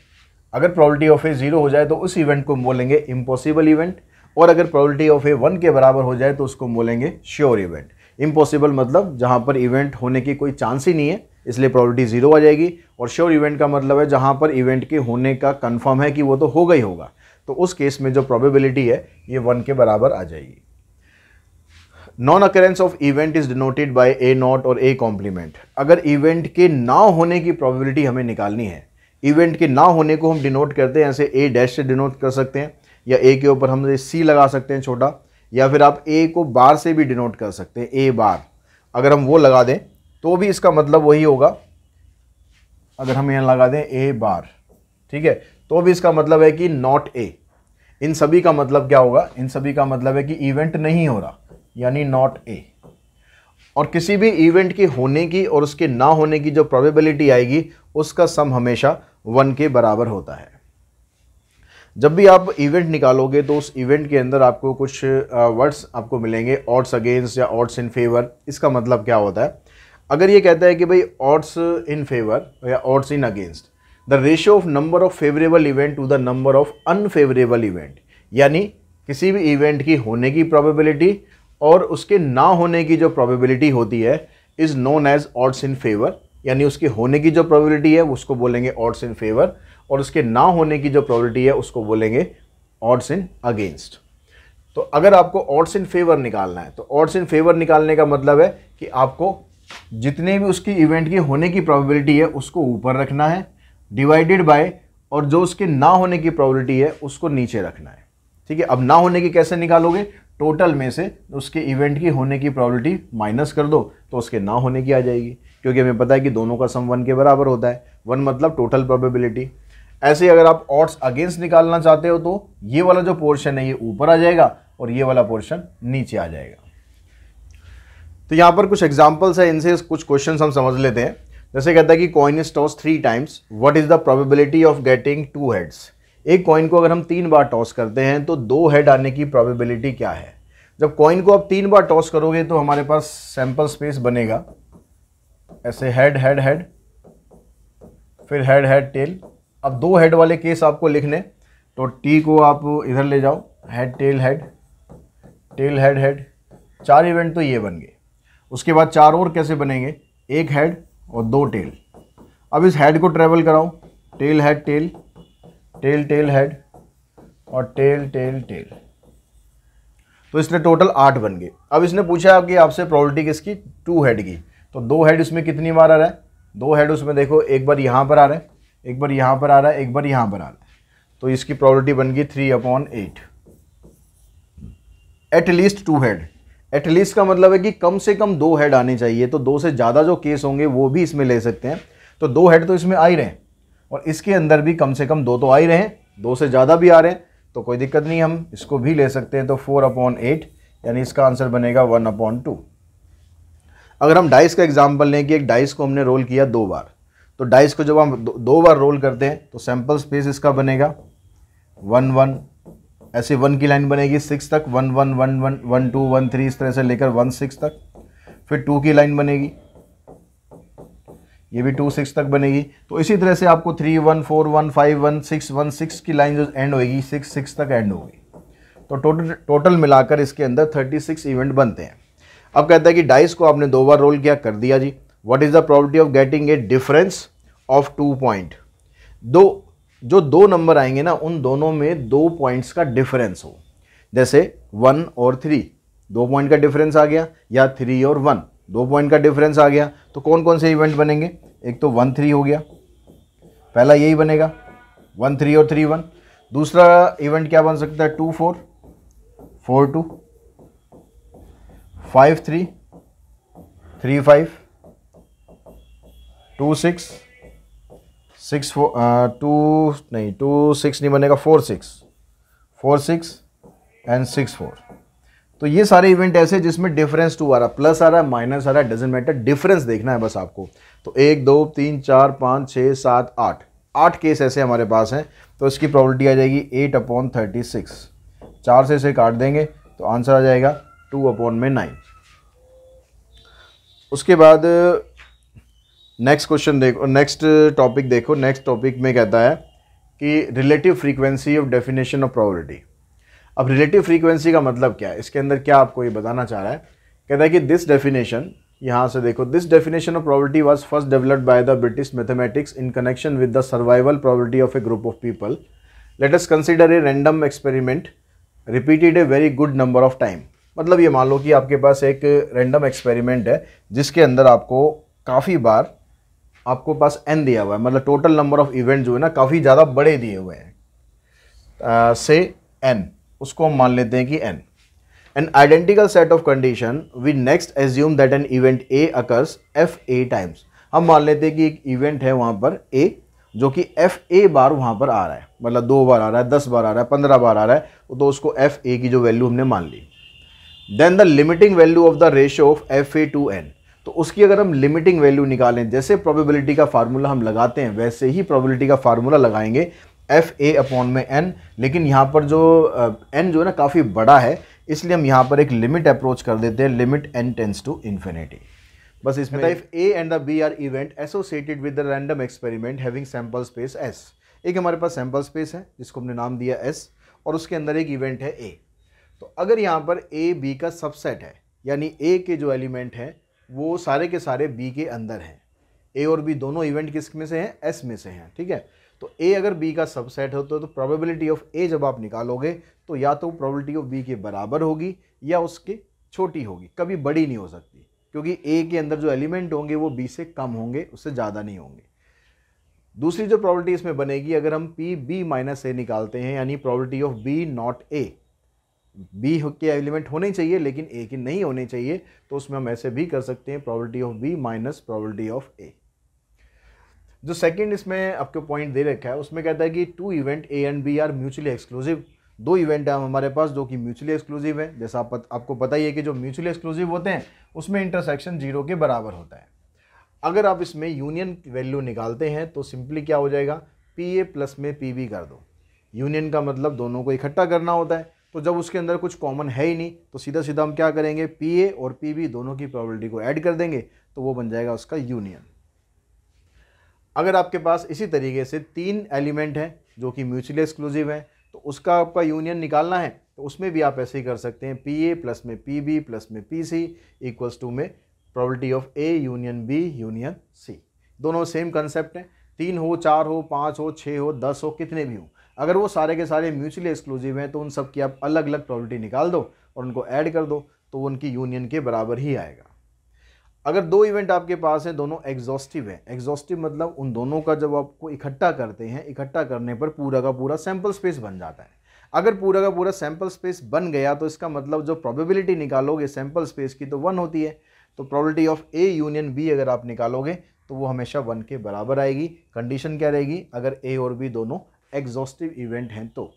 अगर प्रोबेबिलिटी ऑफ ए ज़ीरो हो जाए तो उस इवेंट को बोलेंगे इम्पॉसिबल इवेंट और अगर प्रोबेबिलिटी ऑफ ए वन के बराबर हो जाए तो उसको बोलेंगे श्योर इवेंट इम्पॉसिबल मतलब जहाँ पर इवेंट होने की कोई चांस ही नहीं है इसलिए प्रॉबर्टी ज़ीरो आ जाएगी और श्योर इवेंट का मतलब है जहाँ पर इवेंट के होने का कन्फर्म है कि वो तो होगा ही होगा तो उस केस में जो प्रॉबिबिलिटी है ये वन के बराबर आ जाएगी non occurrence of event is denoted by A not और ए कॉम्प्लीमेंट अगर इवेंट के ना होने की प्रोबेबिलिटी हमें निकालनी है इवेंट के ना होने को हम डिनोट करते हैं ऐसे ए डैश से डिनोट कर सकते हैं या ए के ऊपर हम सी लगा सकते हैं छोटा या फिर आप ए को बार से भी डिनोट कर सकते हैं ए बार अगर हम वो लगा दें तो भी इसका मतलब वही होगा अगर हम यहाँ लगा दें ए बार ठीक है तो भी इसका मतलब है कि नॉट ए इन सभी का मतलब क्या होगा इन सभी का मतलब है कि इवेंट नहीं हो रहा यानी नॉट ए और किसी भी इवेंट के होने की और उसके ना होने की जो प्रोबेबिलिटी आएगी उसका सम हमेशा वन के बराबर होता है जब भी आप इवेंट निकालोगे तो उस इवेंट के अंदर आपको कुछ वर्ड्स आपको मिलेंगे ऑड्स अगेंस्ट या ऑड्स इन फेवर इसका मतलब क्या होता है अगर ये कहता है कि भाई ऑड्स इन फेवर या odds in against the ratio of number of favourable event to the number of unfavourable event यानी किसी भी इवेंट की होने की प्रोबेबिलिटी और उसके ना होने की जो प्रोबेबिलिटी होती है is known as odds in favour यानी उसके होने की जो प्रोबेबिलिटी है उसको बोलेंगे ऑड्स इन फेवर और उसके ना होने की जो प्रॉबलिटी है उसको बोलेंगे ऑड्स इन अगेंस्ट तो अगर आपको ऑड्स इन फेवर निकालना है तो ऑड्स इन फेवर निकालने का मतलब है कि आपको जितने भी उसकी इवेंट की होने की प्रॉबिलिटी है उसको ऊपर रखना है डिवाइडेड बाय और जो उसके ना होने की प्रॉबिलिटी है उसको नीचे रखना है ठीक है अब ना होने की कैसे निकालोगे टोटल में से उसके इवेंट की होने की प्रॉबिलिटी माइनस कर दो तो उसके ना होने की आ जाएगी क्योंकि हमें पता है कि दोनों का सम वन के बराबर होता है वन मतलब टोटल प्रॉबिलिटी ऐसे अगर आप ऑट्स अगेंस्ट निकालना चाहते हो तो ये वाला जो पोर्शन है ये ऊपर आ जाएगा और ये वाला पोर्शन नीचे आ जाएगा तो यहाँ पर कुछ एग्जाम्पल्स है इनसे कुछ क्वेश्चन हम समझ लेते हैं जैसे कहता है कि coin is toss three times what is the probability of getting two heads एक कॉइन को अगर हम तीन बार टॉस करते हैं तो दो हेड आने की प्रोबेबिलिटी क्या है जब कॉइन को आप तीन बार टॉस करोगे तो हमारे पास सैंपल स्पेस बनेगा ऐसे हेड हेड हेड फिर हेड हेड टेल अब दो हेड वाले केस आपको लिखने तो टी को आप इधर ले जाओ head tail head tail head head चार इवेंट तो ये बन गए उसके बाद चार और कैसे बनेंगे एक हेड और दो टेल अब इस हेड को ट्रेवल कराऊं tail head tail tail tail head और टेल टेल टेल तो इसने टोटल आठ बन गए अब इसने पूछा आपकी आपसे प्रॉबलिटी किसकी टू हेड की तो दो हेड इसमें कितनी बार आ रहा है दो हेड उसमें देखो एक बार यहाँ पर आ रहा है एक बार यहाँ पर आ रहा है एक बार यहाँ पर आ रहा है तो इसकी प्रॉबलिटी बन गई three upon eight at least two head at least का मतलब है कि कम से कम दो हेड आने चाहिए तो दो से ज़्यादा जो केस होंगे वो भी इसमें ले सकते हैं तो दो हेड तो इसमें आ ही रहे हैं और इसके अंदर भी कम से कम दो तो आ ही रहे हैं दो से ज़्यादा भी आ रहे हैं तो कोई दिक्कत नहीं हम इसको भी ले सकते हैं तो फोर अपॉन एट यानी इसका आंसर बनेगा वन अपॉन टू अगर हम डाइस का एग्जाम्पल लें कि एक डाइस को हमने रोल किया दो बार तो डाइस को जब हम दो बार रोल करते हैं तो सैम्पल स्पेस इसका बनेगा वन वन ऐसे वन की लाइन बनेगी सिक्स तक one one one one one two one three इस तरह से लेकर वन सिक्स तक फिर टू की लाइन बनेगी ये भी टू सिक्स तक बनेगी तो इसी तरह से आपको three one four one five one six one six की लाइन जो एंड होगी सिक्स सिक्स तक एंड होगी तो टोटल टोटल मिलाकर इसके अंदर थर्टी सिक्स इवेंट बनते हैं अब कहता है कि डाइस को आपने दो बार रोल किया कर दिया जी what is the probability of getting a difference of two point दो जो दो नंबर आएंगे ना उन दोनों में दो पॉइंट्स का डिफरेंस हो जैसे वन और थ्री दो पॉइंट का डिफरेंस आ गया या थ्री और वन दो पॉइंट का डिफरेंस आ गया तो कौन कौन से इवेंट बनेंगे एक तो वन थ्री हो गया पहला यही बनेगा वन थ्री और थ्री वन दूसरा इवेंट क्या बन सकता है two four four two five three three five two six six two नहीं टू सिक्स नहीं बनेगा four six four six and six four तो ये सारे इवेंट ऐसे जिसमें डिफरेंस टू आ रहा प्लस आ रहा है माइनस आ रहा है डजेंट मैटर डिफरेंस देखना है बस आपको तो एक दो तीन चार पाँच छः सात आठ आठ केस ऐसे हमारे पास हैं तो इसकी प्रॉबलिटी आ जाएगी एट अपॉन थर्टी सिक्स चार से इसे काट देंगे तो आंसर आ जाएगा टू अपॉन में नाइन उसके बाद नेक्स्ट क्वेश्चन देखो नेक्स्ट टॉपिक uh, देखो नेक्स्ट टॉपिक में कहता है कि relative frequency of definition of probability अब रिलेटिव फ्रीक्वेंसी का मतलब क्या है इसके अंदर क्या आपको ये बताना चाह रहा है कहता है कि दिस डेफिनेशन यहाँ से देखो this definition of probability was first developed by the British mathematics in connection with the survival probability of a group of people let us consider a random experiment repeated a very good number of time मतलब ये मान लो कि आपके पास एक रैंडम एक्सपेरिमेंट है जिसके अंदर आपको काफ़ी बार आपको पास एन दिया हुआ है मतलब टोटल नंबर ऑफ इवेंट जो है ना काफ़ी ज़्यादा बड़े दिए हुए हैं से एन उसको हम मान लेते हैं कि n n identical set of condition we next assume that an event A occurs f A times हम मान लेते हैं कि एक इवेंट है वहाँ पर ए जो कि एफ ए बार वहाँ पर आ रहा है मतलब दो बार आ रहा है दस बार आ रहा है पंद्रह बार आ रहा है तो उसको एफ ए की जो वैल्यू हमने मान ली then the limiting value of the ratio of f A to n तो उसकी अगर हम लिमिटिंग वैल्यू निकालें जैसे प्रोबेबिलिटी का फार्मूला हम लगाते हैं वैसे ही प्रोबेबिलिटी का फार्मूला लगाएंगे एफ ए अपॉन में एन लेकिन यहाँ पर जो एन जो है ना काफ़ी बड़ा है इसलिए हम यहाँ पर एक लिमिट अप्रोच कर देते हैं limit n tends to infinity बस इसमें if A and the B are event associated with the random experiment having sample space S एक हमारे पास सैम्पल स्पेस है जिसको हमने नाम दिया एस और उसके अंदर एक इवेंट है ए तो अगर यहाँ पर ए बी का सबसेट है यानी ए के जो एलिमेंट हैं वो सारे के सारे बी के अंदर हैं ए और बी दोनों इवेंट किस में से हैं एस में से हैं ठीक है तो ए अगर बी का सबसेट हो तो, तो प्रोबेबिलिटी ऑफ ए जब आप निकालोगे तो या तो प्रोबेबिलिटी ऑफ बी के बराबर होगी या उसके छोटी होगी कभी बड़ी नहीं हो सकती क्योंकि ए के अंदर जो एलिमेंट होंगे वो बी से कम होंगे उससे ज़्यादा नहीं होंगे दूसरी जो प्रॉबलिटी इसमें बनेगी अगर हम पी बी माइनस ए निकालते हैं यानी probability of B not A B के एलिमेंट होने चाहिए लेकिन ए के नहीं होने चाहिए तो उसमें हम ऐसे भी कर सकते हैं probability of B minus probability of A जो सेकेंड इसमें आपको पॉइंट दे रखा है उसमें कहता है कि two event A and B are mutually exclusive दो इवेंट हैं हमारे पास जो कि म्यूचुअली एक्सक्लूसिव है जैसा आप आपको पता ही है कि जो म्यूचुअली एक्सक्लूसिव होते हैं उसमें इंटरसेक्शन जीरो के बराबर होता है अगर आप इसमें यूनियन वैल्यू निकालते हैं तो सिंपली क्या हो जाएगा पी ए प्लस में पी बी कर दो यूनियन का मतलब दोनों को इकट्ठा करना होता है तो जब उसके अंदर कुछ कॉमन है ही नहीं तो सीधा सीधा हम क्या करेंगे पी ए और पी बी दोनों की प्रॉबलिटी को ऐड कर देंगे तो वो बन जाएगा उसका यूनियन अगर आपके पास इसी तरीके से तीन एलिमेंट हैं जो कि म्यूचुअली एक्सक्लूसिव हैं तो उसका आपका यूनियन निकालना है तो उसमें भी आप ऐसे ही कर सकते हैं पी ए प्लस में पी बी प्लस में पी सी इक्वल्स टू में probability of A union B union C दोनों सेम कंसेप्ट हैं तीन हो चार हो पाँच हो छः हो दस हो कितने भी हों अगर वो सारे के सारे म्यूचुअली एक्सक्लूसिव हैं तो उन सब की आप अलग अलग प्रॉपर्टी निकाल दो और उनको ऐड कर दो तो वो उनकी यूनियन के बराबर ही आएगा अगर दो इवेंट आपके पास हैं दोनों एग्जॉस्टिव हैं एग्जॉस्टिव मतलब उन दोनों का जब आपको इकट्ठा करते हैं इकट्ठा करने पर पूरा का पूरा सैम्पल स्पेस बन जाता है अगर पूरा का पूरा सैम्पल स्पेस बन गया तो इसका मतलब जो प्रोबेबिलिटी निकालोगे सैम्पल स्पेस की तो वन होती है तो probability of A union B अगर आप निकालोगे तो वो हमेशा वन के बराबर आएगी कंडीशन क्या रहेगी अगर ए और बी दोनों एग्जॉस्टिव इवेंट हैं तो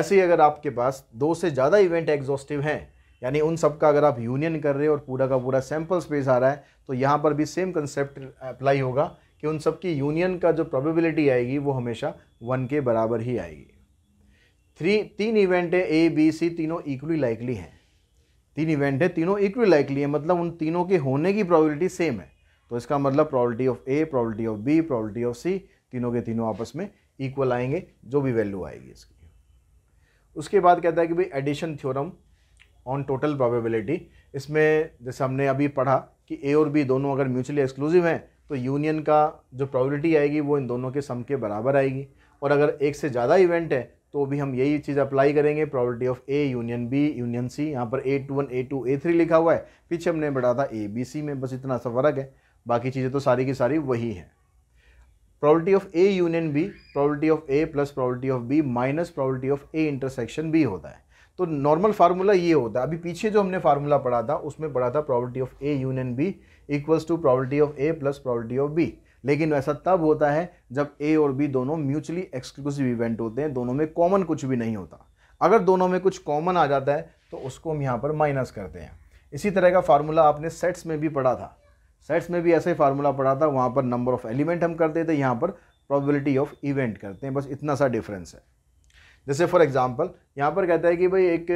ऐसे ही अगर आपके पास दो से ज़्यादा इवेंट एग्जॉस्टिव हैं यानी उन सब का अगर आप यूनियन कर रहे हो और पूरा का पूरा सैम्पल स्पेस आ रहा है तो यहाँ पर भी सेम कंसेप्ट अप्लाई होगा कि उन सब की यूनियन का जो प्रोबेबिलिटी आएगी वो हमेशा वन के बराबर ही आएगी थ्री तीन इवेंट है ए बी सी तीनों इक्वली लाइकली हैं तीन इवेंट है तीनों इक्वली लाइकली है मतलब उन तीनों के होने की प्रोबेबिलिटी सेम है तो इसका मतलब probability of A probability of B probability of C तीनों के तीनों आपस में इक्वल आएंगे जो भी वैल्यू आएगी इसकी उसके बाद कहता है कि भाई addition theorem on total probability इसमें जैसे हमने अभी पढ़ा कि ए और बी दोनों अगर म्यूचुअली एक्सक्लूसिव हैं तो यूनियन का जो प्रॉबिलिटी आएगी वो इन दोनों के सम के बराबर आएगी और अगर एक से ज़्यादा इवेंट है तो भी हम यही चीज़ अप्लाई करेंगे probability of A union B union C यहाँ पर A two one A two A three लिखा हुआ है पीछे हमने बढ़ा था ए बी सी में बस इतना सा फ़र्क है बाकी चीज़ें तो सारी की सारी वही हैं probability of A union B probability of A plus probability of B minus probability of A intersection B होता है तो नॉर्मल फार्मूला ये होता है अभी पीछे जो हमने फार्मूला पढ़ा था उसमें पढ़ा था probability of A union B equals to probability of A plus probability of B लेकिन वैसा तब होता है जब ए और बी दोनों म्यूचुअली एक्सक्लूसिव इवेंट होते हैं दोनों में कॉमन कुछ भी नहीं होता अगर दोनों में कुछ कॉमन आ जाता है तो उसको हम यहाँ पर माइनस करते हैं इसी तरह का फार्मूला आपने सेट्स में भी पढ़ा था सेट्स में भी ऐसे ही फार्मूला पढ़ा था वहाँ पर नंबर ऑफ़ एलिमेंट हम करते थे यहाँ पर प्रॉबिलिटी ऑफ इवेंट करते हैं बस इतना सा डिफरेंस है जैसे फॉर एग्ज़ाम्पल यहाँ पर कहता है कि भाई एक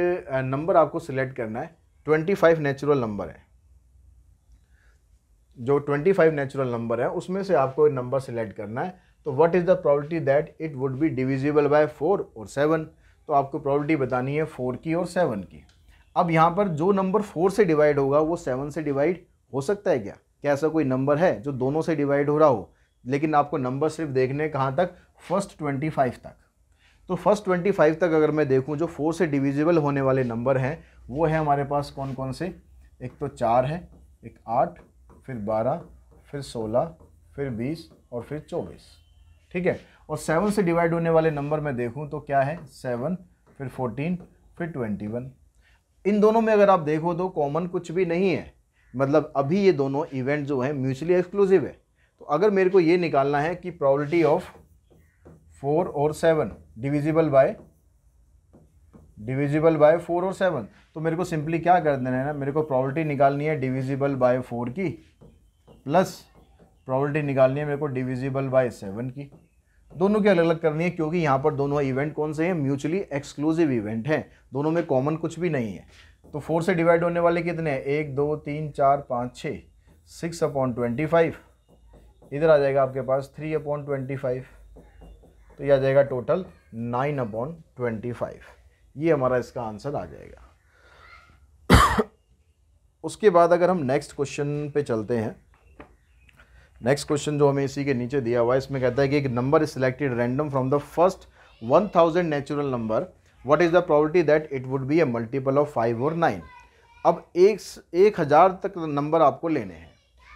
नंबर आपको सिलेक्ट करना है ट्वेंटी फाइव नेचुरल नंबर है जो ट्वेंटी फाइव नेचुरल नंबर है उसमें से आपको नंबर सिलेक्ट करना है तो what is the probability that it would be divisible by four और सेवन तो आपको प्रॉबिलिटी बतानी है फोर की और सेवन की अब यहाँ पर जो नंबर फोर से डिवाइड होगा वो सेवन से डिवाइड हो सकता है क्या क्या ऐसा कोई नंबर है जो दोनों से डिवाइड हो रहा हो लेकिन आपको नंबर सिर्फ देखने कहाँ तक फर्स्ट ट्वेंटी फाइव तक तो फर्स्ट ट्वेंटी फाइव तक अगर मैं देखूँ जो फोर से डिविजिबल होने वाले नंबर हैं वो है हमारे पास कौन कौन से एक तो चार है एक आठ फिर बारह फिर सोलह फिर बीस और फिर चौबीस ठीक है और सेवन से डिवाइड होने वाले नंबर मैं देखूँ तो क्या है सेवन फिर फोर्टीन फिर ट्वेंटी वन इन दोनों में अगर आप देखो तो कॉमन कुछ भी नहीं है मतलब अभी ये दोनों इवेंट जो है म्यूचुअली एक्सक्लूसिव है तो अगर मेरे को ये निकालना है कि प्रॉबलिटी ऑफ फोर और seven divisible by divisible by four और सेवन तो मेरे को सिंपली क्या कर देना है ना मेरे को प्रॉबलिटी निकालनी है डिविजिबल बाय फोर की प्लस प्रॉबलिटी निकालनी है मेरे को डिविजिबल बाय सेवन की दोनों की अलग अलग करनी है क्योंकि यहाँ पर दोनों इवेंट कौन से हैं म्यूचुअली एक्सक्लूसिव इवेंट हैं दोनों में कॉमन कुछ भी नहीं है तो फोर से डिवाइड होने वाले कितने हैं एक दो तीन चार पाँच छः सिक्स अपॉन ट्वेंटी फाइव इधर आ जाएगा आपके पास थ्री अपॉन ट्वेंटी फाइव तो यह आ जाएगा total nine upon twenty five ये हमारा इसका आंसर आ जाएगा उसके बाद अगर हम नेक्स्ट क्वेश्चन पे चलते हैं नेक्स्ट क्वेश्चन जो हमें इसी के नीचे दिया हुआ है इसमें कहता है कि एक number is selected random from the first thousand natural number what is the probability that it would be a multiple of five और नाइन अब एक एक हज़ार तक नंबर आपको लेने हैं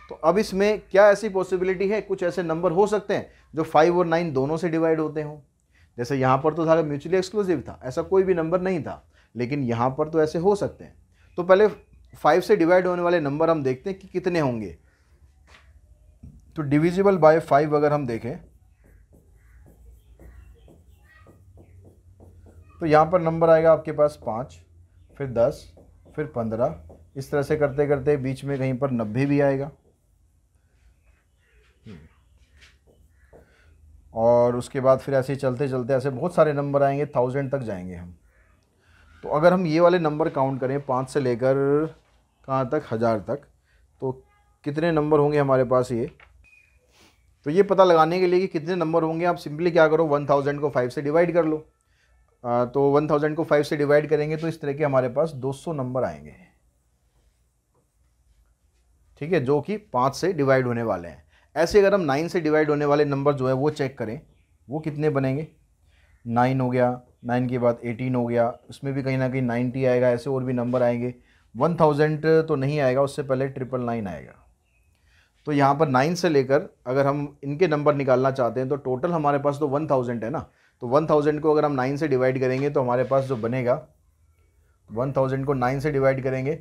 तो अब इसमें क्या ऐसी पॉसिबिलिटी है कुछ ऐसे नंबर हो सकते हैं जो फाइव और नाइन दोनों से डिवाइड होते हों जैसे यहाँ पर तो सारा म्यूचुअली एक्सक्लूसिव था ऐसा कोई भी नंबर नहीं था लेकिन यहाँ पर तो ऐसे हो सकते हैं तो पहले फाइव से डिवाइड होने वाले नंबर हम देखते हैं कि कितने होंगे तो डिविजिबल बाय फाइव अगर हम देखें तो यहाँ पर नंबर आएगा आपके पास पाँच फिर दस फिर पंद्रह इस तरह से करते करते बीच में कहीं पर नब्बे भी आएगा और उसके बाद फिर ऐसे चलते चलते ऐसे बहुत सारे नंबर आएंगे थाउजेंड तक जाएंगे हम तो अगर हम ये वाले नंबर काउंट करें पाँच से लेकर कहाँ तक हज़ार तक तो कितने नंबर होंगे हमारे पास ये तो ये पता लगाने के लिए कि कितने नंबर होंगे आप सिंपली क्या करो वन थाउजेंड को फाइव से डिवाइड कर लो तो वन थाउजेंड को फाइव से डिवाइड करेंगे तो इस तरह के हमारे पास दो सौ नंबर आएंगे ठीक है जो कि पाँच से डिवाइड होने वाले हैं ऐसे अगर हम नाइन से डिवाइड होने वाले नंबर जो है वो चेक करें वो कितने बनेंगे नाइन हो गया नाइन के बाद एटीन हो गया उसमें भी कहीं ना कहीं नाइन्टी आएगा ऐसे और भी नंबर आएंगे वन थाउजेंड तो नहीं आएगा उससे पहले ट्रिपल नाइन आएगा तो यहाँ पर नाइन से लेकर अगर हम इनके नंबर निकालना चाहते हैं तो टोटल हमारे पास तो वन थाउजेंड है ना तो वन थाउजेंड को अगर हम नाइन से डिवाइड करेंगे तो हमारे पास जो बनेगा वन थाउजेंड को नाइन से डिवाइड करेंगे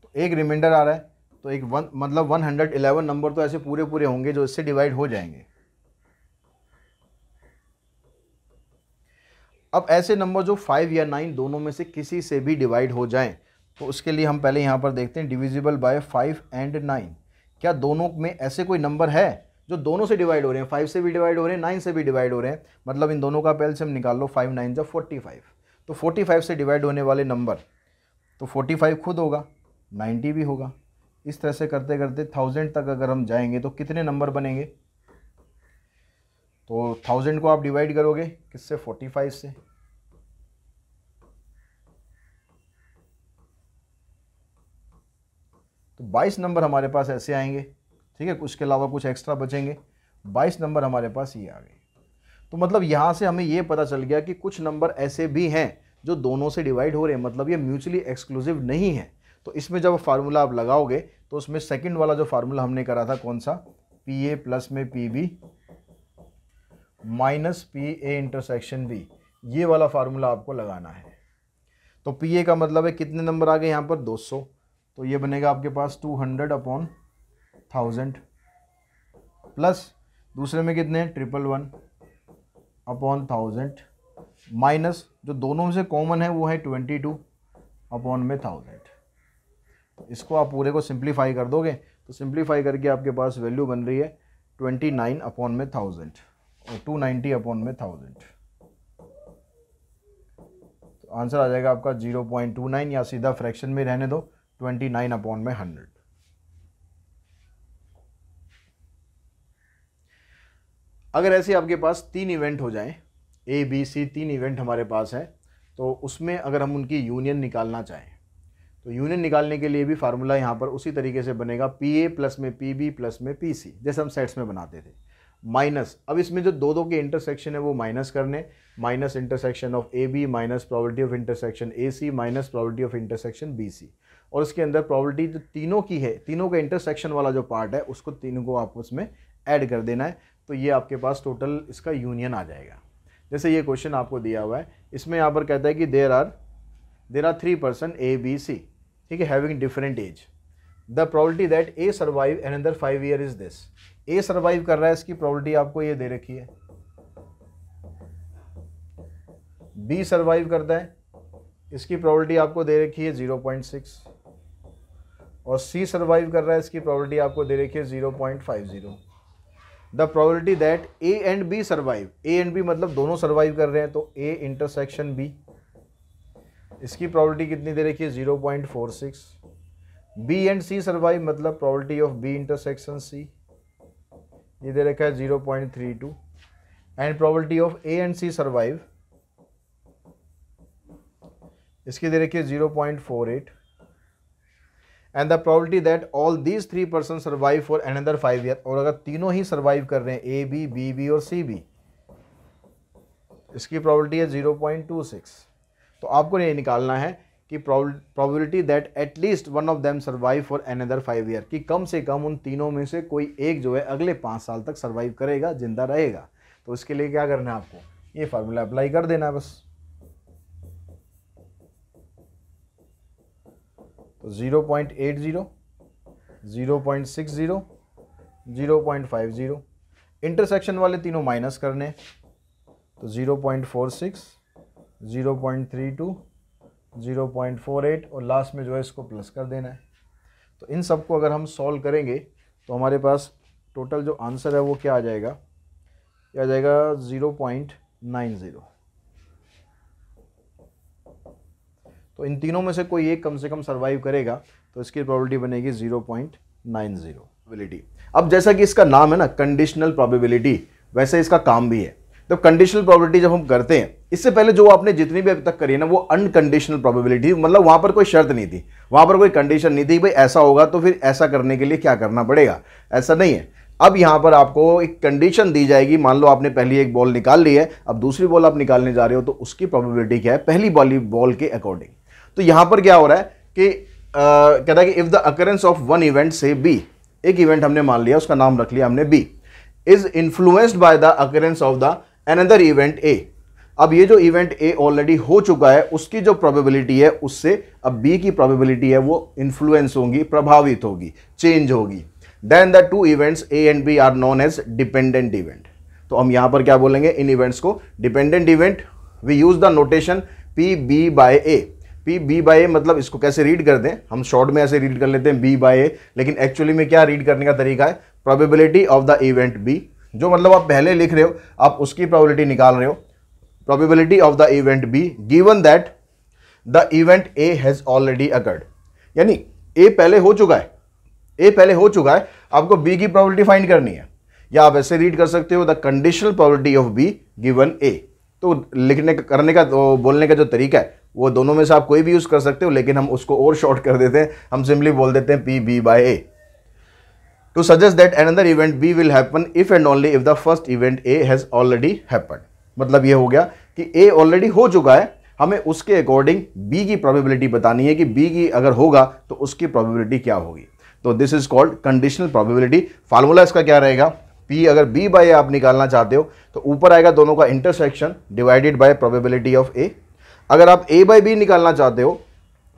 तो एक रिमाइंडर आ रहा है तो एक वन मतलब वन हंड्रेड इलेवन नंबर तो ऐसे पूरे पूरे होंगे जो इससे डिवाइड हो जाएंगे अब ऐसे नंबर जो फाइव या नाइन दोनों में से किसी से भी डिवाइड हो जाएं तो उसके लिए हम पहले यहां पर देखते हैं divisible by five and nine क्या दोनों में ऐसे कोई नंबर है जो दोनों से डिवाइड हो रहे हैं फाइव से भी डिवाइड हो रहे हैं नाइन से भी डिवाइड हो रहे हैं मतलब इन दोनों का से हम निकाल लो फाइव नाइन जब फोर्टी फाइव तो फोर्टी फाइव से डिवाइड होने वाले नंबर तो फोर्टी फाइव खुद होगा नाइन्टी भी होगा इस तरह से करते करते थाउजेंड तक अगर हम जाएंगे तो कितने नंबर बनेंगे तो थाउजेंड को आप डिवाइड करोगे किससे फोर्टी फाइव से तो 22 नंबर हमारे पास ऐसे आएंगे ठीक है उसके अलावा कुछ एक्स्ट्रा बचेंगे 22 नंबर हमारे पास ये आ गए तो मतलब यहाँ से हमें ये पता चल गया कि कुछ नंबर ऐसे भी हैं जो दोनों से डिवाइड हो रहे हैं मतलब ये म्यूचुअली एक्सक्लूसिव नहीं है तो इसमें जब फार्मूला आप लगाओगे तो उसमें सेकेंड वाला जो फार्मूला हमने करा था कौन सा पी ए प्लस में P B minus P A intersection B ये वाला फार्मूला आपको लगाना है तो पी ए का मतलब है कितने नंबर आ गए यहाँ पर 200 तो ये बनेगा आपके पास two hundred upon thousand plus दूसरे में कितने हैं triple one upon thousand minus जो दोनों से कॉमन है वो है ट्वेंटी टू अपॉन में थाउजेंड तो इसको आप पूरे को सिंप्लीफाई कर दोगे तो सिंप्लीफाई करके आपके पास वैल्यू बन रही है ट्वेंटी नाइन अपॉन में थाउजेंड और टू नाइन्टी अपॉन में थाउजेंड तो आंसर आ जाएगा आपका जीरो पॉइंट टू नाइन या सीधा फ्रैक्शन में रहने दो ट्वेंटी नाइन अपॉन में हंड्रेड अगर ऐसे आपके पास तीन इवेंट हो जाएं ए बी सी तीन इवेंट हमारे पास है तो उसमें अगर हम उनकी यूनियन निकालना चाहें तो यूनियन निकालने के लिए भी फार्मूला यहाँ पर उसी तरीके से बनेगा पी ए प्लस में पी बी प्लस में पी सी जैसे हम सेट्स में बनाते थे माइनस अब इसमें जो दो दो के इंटरसेक्शन है वो माइनस करने minus intersection of A B minus probability of intersection A C minus probability of intersection B C और उसके अंदर प्रॉबलिटी जो तीनों की है तीनों का इंटरसेक्शन वाला जो पार्ट है उसको तीनों को आप उसमें ऐड कर देना है तो ये आपके पास टोटल इसका यूनियन आ जाएगा जैसे ये क्वेश्चन आपको दिया हुआ है इसमें यहाँ पर कहता है कि there are there are three person A B C ठीक है having different age the probability that A survive in अंदर five year is this A survive कर रहा है इसकी प्रॉबलिटी आपको ये दे रखी है बी सर्वाइव करता है इसकी प्रॉबलिटी आपको दे रखी है जीरो पॉइंट सिक्स और सी सर्वाइव कर रहा है इसकी प्रॉबर्टी आपको दे रखी है zero point five zero the probability that A and B survive A and B मतलब दोनों सर्वाइव कर रहे हैं तो ए इंटरसेक्शन बी इसकी प्रॉबर्टी कितनी दे रखी है zero point four six B and C survive मतलब probability of B intersection C ये दे रखा है zero point three two and probability of A and C survive इसकी दे रखी है zero point four eight and the probability that all these three person survive for another five year और अगर तीनों ही सर्वाइव कर रहे हैं ए बी बी बी और सी बी इसकी प्रॉबलिटी है जीरो पॉइंट टू सिक्स तो आपको ये निकालना है कि probability that at least one of them survive for another five year कि कम से कम उन तीनों में से कोई एक जो है अगले पाँच साल तक सर्वाइव करेगा जिंदा रहेगा तो इसके लिए क्या करना है आपको ये फार्मूला अप्लाई कर देना है बस zero point eight zero zero point six zero zero point five zero intersection वाले तीनों माइनस करने तो zero point four six zero point three two zero point four eight और लास्ट में जो है इसको प्लस कर देना है तो इन सब को अगर हम सॉल्व करेंगे तो हमारे पास टोटल जो आंसर है वो क्या आ जाएगा क्या आ जाएगा ज़ीरो पॉइंट नाइन ज़ीरो तो इन तीनों में से कोई एक कम से कम सर्वाइव करेगा तो इसकी प्रॉबिलिटी बनेगी zero point nine zero probability अब जैसा कि इसका नाम है ना कंडीशनल प्रॉबिबिलिटी वैसे इसका काम भी है तो कंडीशनल प्रॉबिलिटी जब हम करते हैं इससे पहले जो आपने जितनी भी अभी तक करी है ना वो अनकंडीशनल प्रॉबिबिलिटी मतलब वहाँ पर कोई शर्त नहीं थी वहाँ पर कोई कंडीशन नहीं थी भाई ऐसा होगा तो फिर ऐसा करने के लिए क्या करना पड़ेगा ऐसा नहीं है अब यहाँ पर आपको एक कंडीशन दी जाएगी मान लो आपने पहली एक बॉल निकाल ली है अब दूसरी बॉल आप निकालने जा रहे हो तो उसकी प्रॉबिबिलिटी क्या है पहली वाली बॉल के अकॉर्डिंग तो यहां पर क्या हो रहा है कि कहता है कि if the occurrence of one event से बी एक इवेंट हमने मान लिया उसका नाम रख लिया हमने B is influenced by the occurrence of the another event A अब ये जो इवेंट ए ऑलरेडी हो चुका है उसकी जो प्रोबेबिलिटी है उससे अब बी की प्रोबेबिलिटी है वो इन्फ्लुएंस होगी प्रभावित होगी चेंज होगी then the two events A and B are non as dependent event तो हम यहाँ पर क्या बोलेंगे इन इवेंट्स को dependent event we use the notation P B by A P B by मतलब इसको कैसे रीड कर दें हम शॉर्ट में ऐसे रीड कर लेते हैं बी बाय ए लेकिन एक्चुअली में क्या रीड करने का तरीका है probability of the event B जो मतलब आप पहले लिख रहे हो आप उसकी प्रोबेबिलिटी निकाल रहे हो probability of the event B given that the event A has already occurred यानी ए पहले हो चुका है ए पहले हो चुका है आपको बी की प्रॉबिलिटी फाइंड करनी है या आप ऐसे रीड कर सकते हो the conditional probability of B given A तो लिखने का करने का तो बोलने का जो तरीका है वो दोनों में से आप कोई भी यूज़ कर सकते हो लेकिन हम उसको और शॉर्ट कर देते हैं हम सिंपली बोल देते हैं P B by A to suggest that another event B will happen if and only if the first event A has already happen मतलब ये हो गया कि ए ऑलरेडी हो चुका है हमें उसके अकॉर्डिंग बी की प्रॉबिबिलिटी बतानी है कि बी की अगर होगा तो उसकी प्रॉबिबिलिटी क्या होगी तो this is called conditional probability formula इसका क्या रहेगा पी अगर बी बाय आप निकालना चाहते हो तो ऊपर आएगा दोनों का intersection divided by probability of A अगर आप ए बाई बी निकालना चाहते हो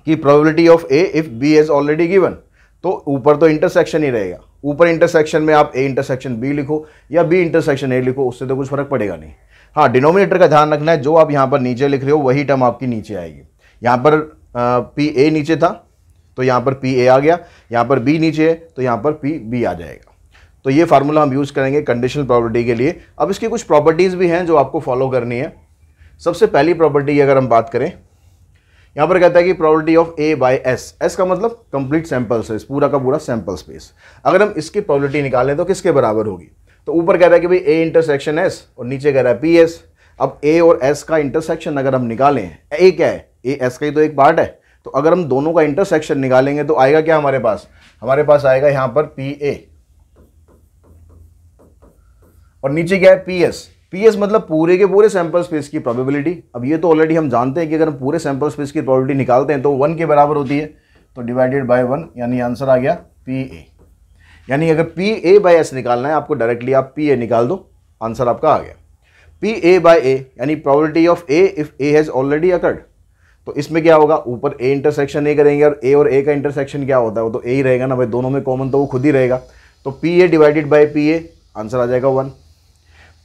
कि probability of A if B is already given तो ऊपर तो इंटरसेक्शन ही रहेगा ऊपर इंटरसेक्शन में आप ए इंटरसेक्शन बी लिखो या बी इंटरसेक्शन ए लिखो उससे तो कुछ फर्क पड़ेगा नहीं हाँ डिनोमिनेटर का ध्यान रखना है जो आप यहाँ पर नीचे लिख रहे हो वही टर्म आपकी नीचे आएगी यहाँ पर पी ए नीचे था तो यहाँ पर पी ए आ गया यहाँ पर बी नीचे है तो यहाँ पर पी बी आ जाएगा तो ये फार्मूला हम यूज़ करेंगे कंडीशनल प्रॉपर्टी के लिए अब इसकी कुछ प्रॉपर्टीज़ भी हैं जो आपको फॉलो करनी है सबसे पहली प्रॉपर्टी की अगर हम बात करें यहाँ पर कहता है कि property of A by S S का मतलब कंप्लीट सैंपल स्पेस पूरा का पूरा सैंपल स्पेस अगर हम इसकी प्रॉपर्टी निकालें तो किसके बराबर होगी तो ऊपर कह रहा है कि भाई ए इंटरसेक्शन एस और नीचे कह रहा है पी एस अब ए और एस का इंटरसेक्शन अगर हम निकालें ए क्या है ए एस का ही तो एक पार्ट है तो अगर हम दोनों का इंटरसेक्शन निकालेंगे तो आएगा क्या हमारे पास हमारे पास आएगा यहां पर पी ए और नीचे क्या है पी एस एस मतलब पूरे के पूरे सैंपल स्पेस की प्रोबेबिलिटी अब ये तो ऑलरेडी हम जानते हैं कि अगर हम पूरे सैंपल स्पेस की प्रॉबिलिटी निकालते हैं तो वन के बराबर होती है तो डिवाइडेड बाय वन यानी आंसर आ गया पी ए यानी अगर पी ए बाई एस निकालना है आपको डायरेक्टली आप पी ए निकाल दो आंसर आपका आ गया पी ए बाय ए यानी probability of A if A has already occurred तो इसमें क्या होगा ऊपर ए इंटरसेक्शन ए करेंगे और ए और ए का इंटरसेक्शन क्या होता है वो तो ए ही रहेगा ना भाई दोनों में कॉमन तो वो खुद ही रहेगा तो P A divided by P A answer आ जाएगा one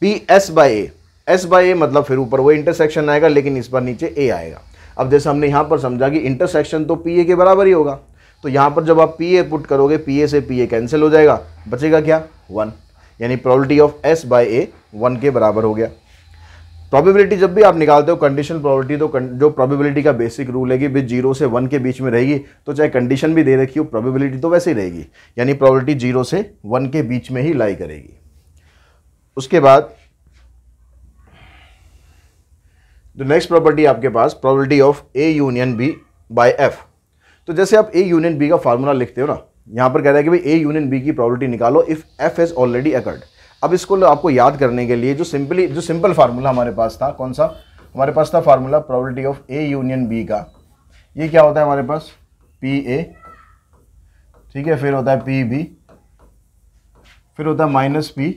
P S by A S by A मतलब फिर ऊपर वो इंटरसेक्शन आएगा लेकिन इस पर नीचे ए आएगा अब जैसे हमने यहाँ पर समझा कि इंटरसेक्शन तो पी ए के बराबर ही होगा तो यहाँ पर जब आप पी ए पुट करोगे पी ए से पी ए कैंसिल हो जाएगा बचेगा क्या वन यानी probability of S by A one के बराबर हो गया प्रोबेबिलिटी जब भी आप निकालते हो कंडीशन प्रोबेबिलिटी तो जो प्रोबेबिलिटी का बेसिक रूल है कि भी जीरो से वन के बीच में रहेगी तो चाहे कंडीशन भी दे रखी हो प्रोबेबिलिटी तो वैसे ही रहेगी यानी प्रोबेबिलिटी जीरो से वन के बीच में ही लाई करेगी उसके बाद द नेक्स्ट प्रॉपर्टी आपके पास probability of A union B by F तो जैसे आप ए यूनियन बी का फार्मूला लिखते हो ना यहाँ पर कह रहा है कि भाई ए यूनियन बी की प्रॉपर्टी निकालो if F is already occurred अब इसको आपको याद करने के लिए जो सिंपली जो सिंपल फार्मूला हमारे पास था कौन सा हमारे पास था formula property of A union B का ये क्या होता है हमारे पास पी ए ठीक है फिर होता है पी बी फिर होता है minus P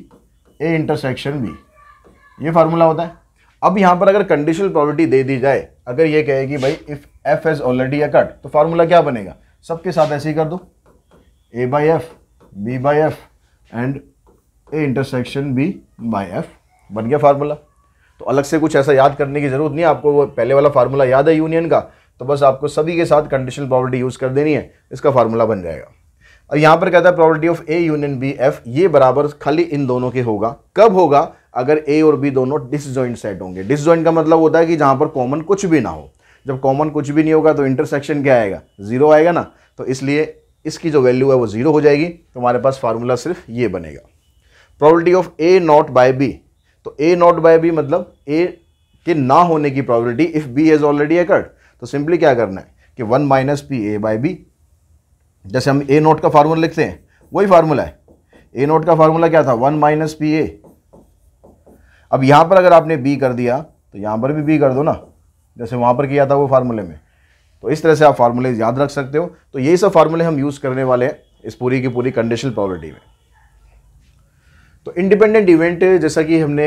A intersection B ये फार्मूला होता है अब यहाँ पर अगर कंडीशनल प्रॉपर्टी दे दी जाए अगर ये कहे कि भाई if F has already occurred तो फार्मूला क्या बनेगा सबके साथ ऐसे ही कर दो A by F B by F and A intersection B by F बन गया फार्मूला तो अलग से कुछ ऐसा याद करने की ज़रूरत नहीं आपको वो पहले वाला फार्मूला याद है यूनियन का तो बस आपको सभी के साथ कंडीशनल प्रॉपर्टी यूज़ कर देनी है इसका फार्मूला बन जाएगा और यहाँ पर कहता है probability of A union B F ये बराबर खाली इन दोनों के होगा कब होगा अगर ए और बी दोनों डिसजॉइंट सेट होंगे डिसजॉइंट का मतलब होता है कि जहाँ पर कॉमन कुछ भी ना हो जब कॉमन कुछ भी नहीं होगा तो इंटरसेक्शन क्या आएगा जीरो आएगा ना तो इसलिए इसकी जो वैल्यू है वो जीरो हो जाएगी तो हमारे पास फार्मूला सिर्फ ये बनेगा probability of A not by B तो ए नॉट बाय बी मतलब ए के ना होने की probability if B is already occurred तो सिंपली क्या करना है कि one minus P A by B जैसे हम ए नोट का फार्मूला लिखते हैं वही फार्मूला है ए नोट का फार्मूला क्या था वन माइनस पी ए अब यहाँ पर अगर आपने बी कर दिया तो यहाँ पर भी बी कर दो ना जैसे वहाँ पर किया था वो फार्मूले में तो इस तरह से आप फार्मूले याद रख सकते हो तो यही सब फार्मूले हम यूज़ करने वाले हैं इस पूरी की पूरी कंडीशनल प्रॉपर्टी में तो इंडिपेंडेंट इवेंट जैसा कि हमने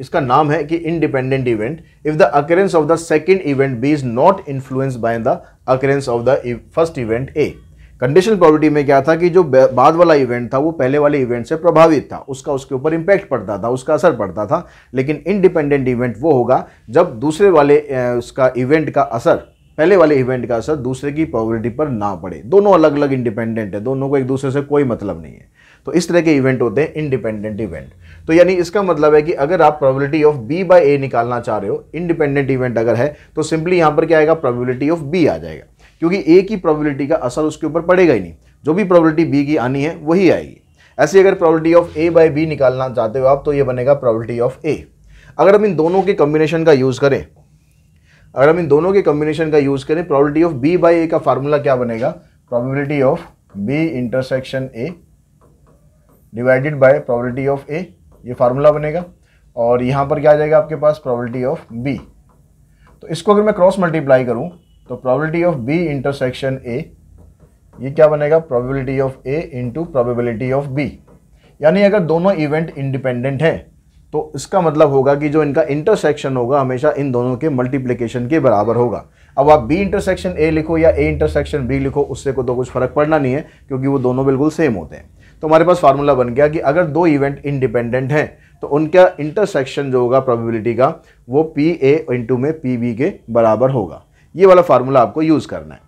इसका नाम है कि independent event if the occurrence of the second event B is not influenced by the occurrence of the first event A conditional property में क्या था कि जो बाद वाला इवेंट था वो पहले वाले इवेंट से प्रभावित था उसका उसके ऊपर इम्पैक्ट पड़ता था उसका असर पड़ता था लेकिन इनडिपेंडेंट इवेंट वो होगा जब दूसरे वाले उसका इवेंट का असर पहले वाले इवेंट का असर दूसरे की प्रॉबिलिटी पर ना पड़े दोनों अलग अलग इंडिपेंडेंट है दोनों को एक दूसरे से कोई मतलब नहीं है तो इस तरह के इवेंट होते हैं इंडिपेंडेंट इवेंट तो यानी इसका मतलब है कि अगर आप probability of B by A निकालना चाह रहे हो इंडिपेंडेंट इवेंट अगर है तो सिंपली यहाँ पर क्या आएगा प्रोबेबिलिटी ऑफ बी आ जाएगा क्योंकि ए की प्रोबेबिलिटी का असर उसके ऊपर पड़ेगा ही नहीं जो भी प्रोबेबिलिटी बी की आनी है वही आएगी ऐसे अगर probability of A by B निकालना चाहते हो आप तो ये बनेगा प्रोबेबिलिटी ऑफ ए अगर हम इन दोनों के कॉम्बिनेशन का यूज़ करें अगर हम इन दोनों के कॉम्बिनेशन का यूज़ करें probability of B by A का फार्मूला क्या बनेगा probability of B intersection A divided by probability of A ये फार्मूला बनेगा और यहाँ पर क्या आ जाएगा आपके पास प्रोबेबिलिटी ऑफ बी तो इसको अगर मैं क्रॉस मल्टीप्लाई करूँ तो probability of B intersection A ये क्या बनेगा probability of A into probability of B यानी अगर दोनों इवेंट इंडिपेंडेंट है तो इसका मतलब होगा कि जो इनका इंटरसेक्शन होगा हमेशा इन दोनों के मल्टीप्लिकेशन के बराबर होगा अब आप बी इंटरसेक्शन ए लिखो या ए इंटरसेक्शन बी लिखो उससे को तो कुछ फर्क पड़ना नहीं है क्योंकि वो दोनों बिल्कुल सेम होते हैं तो हमारे पास फार्मूला बन गया कि अगर दो इवेंट इंडिपेंडेंट हैं तो उनका इंटरसेक्शन जो होगा प्रोबेबिलिटी का वो पी ए इंटू में पी बी के बराबर होगा ये वाला फार्मूला आपको यूज़ करना है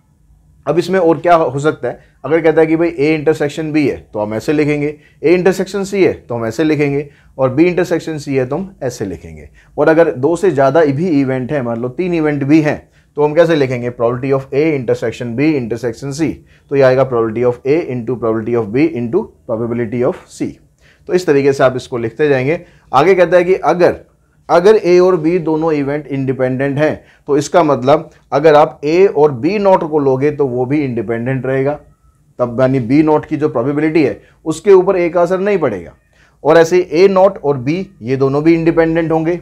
अब इसमें और क्या हो सकता है अगर कहता है कि भाई ए इंटरसेक्शन बी है तो हम ऐसे लिखेंगे ए इंटरसेक्शन सी है तो हम ऐसे लिखेंगे और बी इंटरसेक्शन सी है तो हम ऐसे लिखेंगे और अगर दो से ज़्यादा भी इवेंट है मान लो तीन इवेंट भी हैं तो हम कैसे लिखेंगे probability of A intersection B intersection C तो ये आएगा probability of A into probability of B into probability of C तो इस तरीके से आप इसको लिखते जाएंगे आगे कहता है कि अगर अगर ए और बी दोनों इवेंट इंडिपेंडेंट हैं तो इसका मतलब अगर आप ए और बी नॉट को लोगे तो वो भी इंडिपेंडेंट रहेगा तब यानी बी नॉट की जो प्रोबेबिलिटी है उसके ऊपर ए का असर नहीं पड़ेगा और ऐसे ए नॉट और बी ये दोनों भी इंडिपेंडेंट होंगे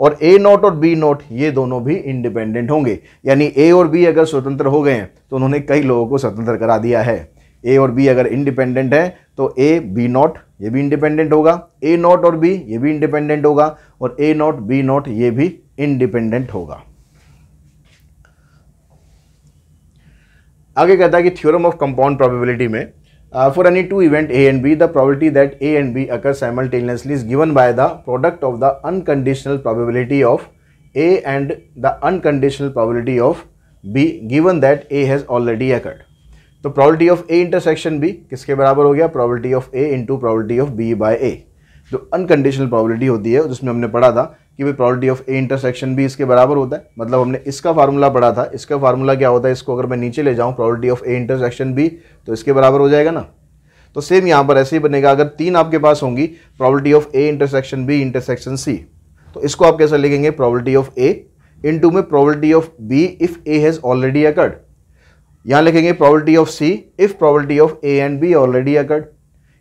और ए नॉट और बी नॉट ये दोनों भी इंडिपेंडेंट होंगे यानी ए और बी अगर स्वतंत्र हो गए हैं तो उन्होंने कई लोगों को स्वतंत्र करा दिया है ए और बी अगर इंडिपेंडेंट हैं तो ए बी नॉट ये भी इंडिपेंडेंट होगा ए नॉट और बी ये भी इंडिपेंडेंट होगा और ए नॉट बी नॉट ये भी इंडिपेंडेंट होगा आगे कहता है कि थ्योरम ऑफ कंपाउंड प्रोबेबिलिटी में for any two event A and B the probability that A and B occur simultaneously is given by the product of the unconditional probability of A and the unconditional probability of B given that A has already occurred तो probability of A intersection B किसके बराबर हो गया probability of A into probability of B by A जो अनकंडीशनल प्रॉबलिटी होती है जिसमें हमने पढ़ा था कि भाई probability of A intersection B इसके बराबर होता है मतलब हमने इसका फार्मूला पढ़ा था इसका फार्मूला क्या होता है इसको अगर मैं नीचे ले जाऊँ probability of A intersection B तो इसके बराबर हो जाएगा ना तो सेम यहाँ पर ऐसे ही बनेगा अगर तीन आपके पास होंगी probability of A intersection B intersection C तो इसको आप कैसे लिखेंगे प्रॉबलिटी ऑफ ए इन में probability of B if A has already occurred यहाँ लिखेंगे probability of C if probability of A and B already occurred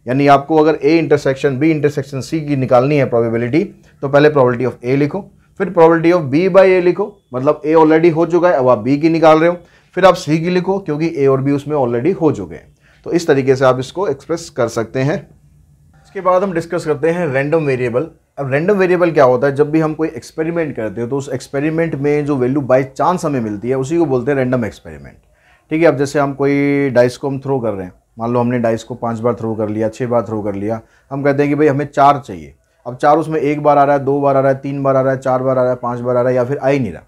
यानी आपको अगर A intersection B intersection C की निकालनी है प्रॉबेबिलिटी तो पहले प्रॉबलिटी ऑफ ए लिखो फिर probability of B by A लिखो मतलब ए ऑलरेडी हो चुका है अब आप बी की निकाल रहे हो फिर आप सी की लिखो क्योंकि ए और बी उसमें ऑलरेडी हो चुके हैं तो इस तरीके से आप इसको एक्सप्रेस कर सकते हैं इसके बाद हम डिस्कस करते हैं रैंडम वेरिएबल अब रैंडम वेरिएबल क्या होता है जब भी हम कोई एक्सपेरिमेंट करते हैं तो उस एक्सपेरिमेंट में जो वैल्यू बाई चांस हमें मिलती है उसी को बोलते हैं रैंडम एक्सपेरिमेंट ठीक है अब जैसे हम कोई डाइस को हम थ्रो कर रहे हैं मान लो हमने डाइस को पाँच बार थ्रो कर लिया छः बार थ्रो कर लिया हम कहते हैं कि भाई हमें चार चाहिए अब चार उसमें एक बार आ रहा है दो बार आ रहा है तीन बार आ रहा है चार बार आ रहा है पाँच बार आ रहा है या फिर आ ही नहीं रहा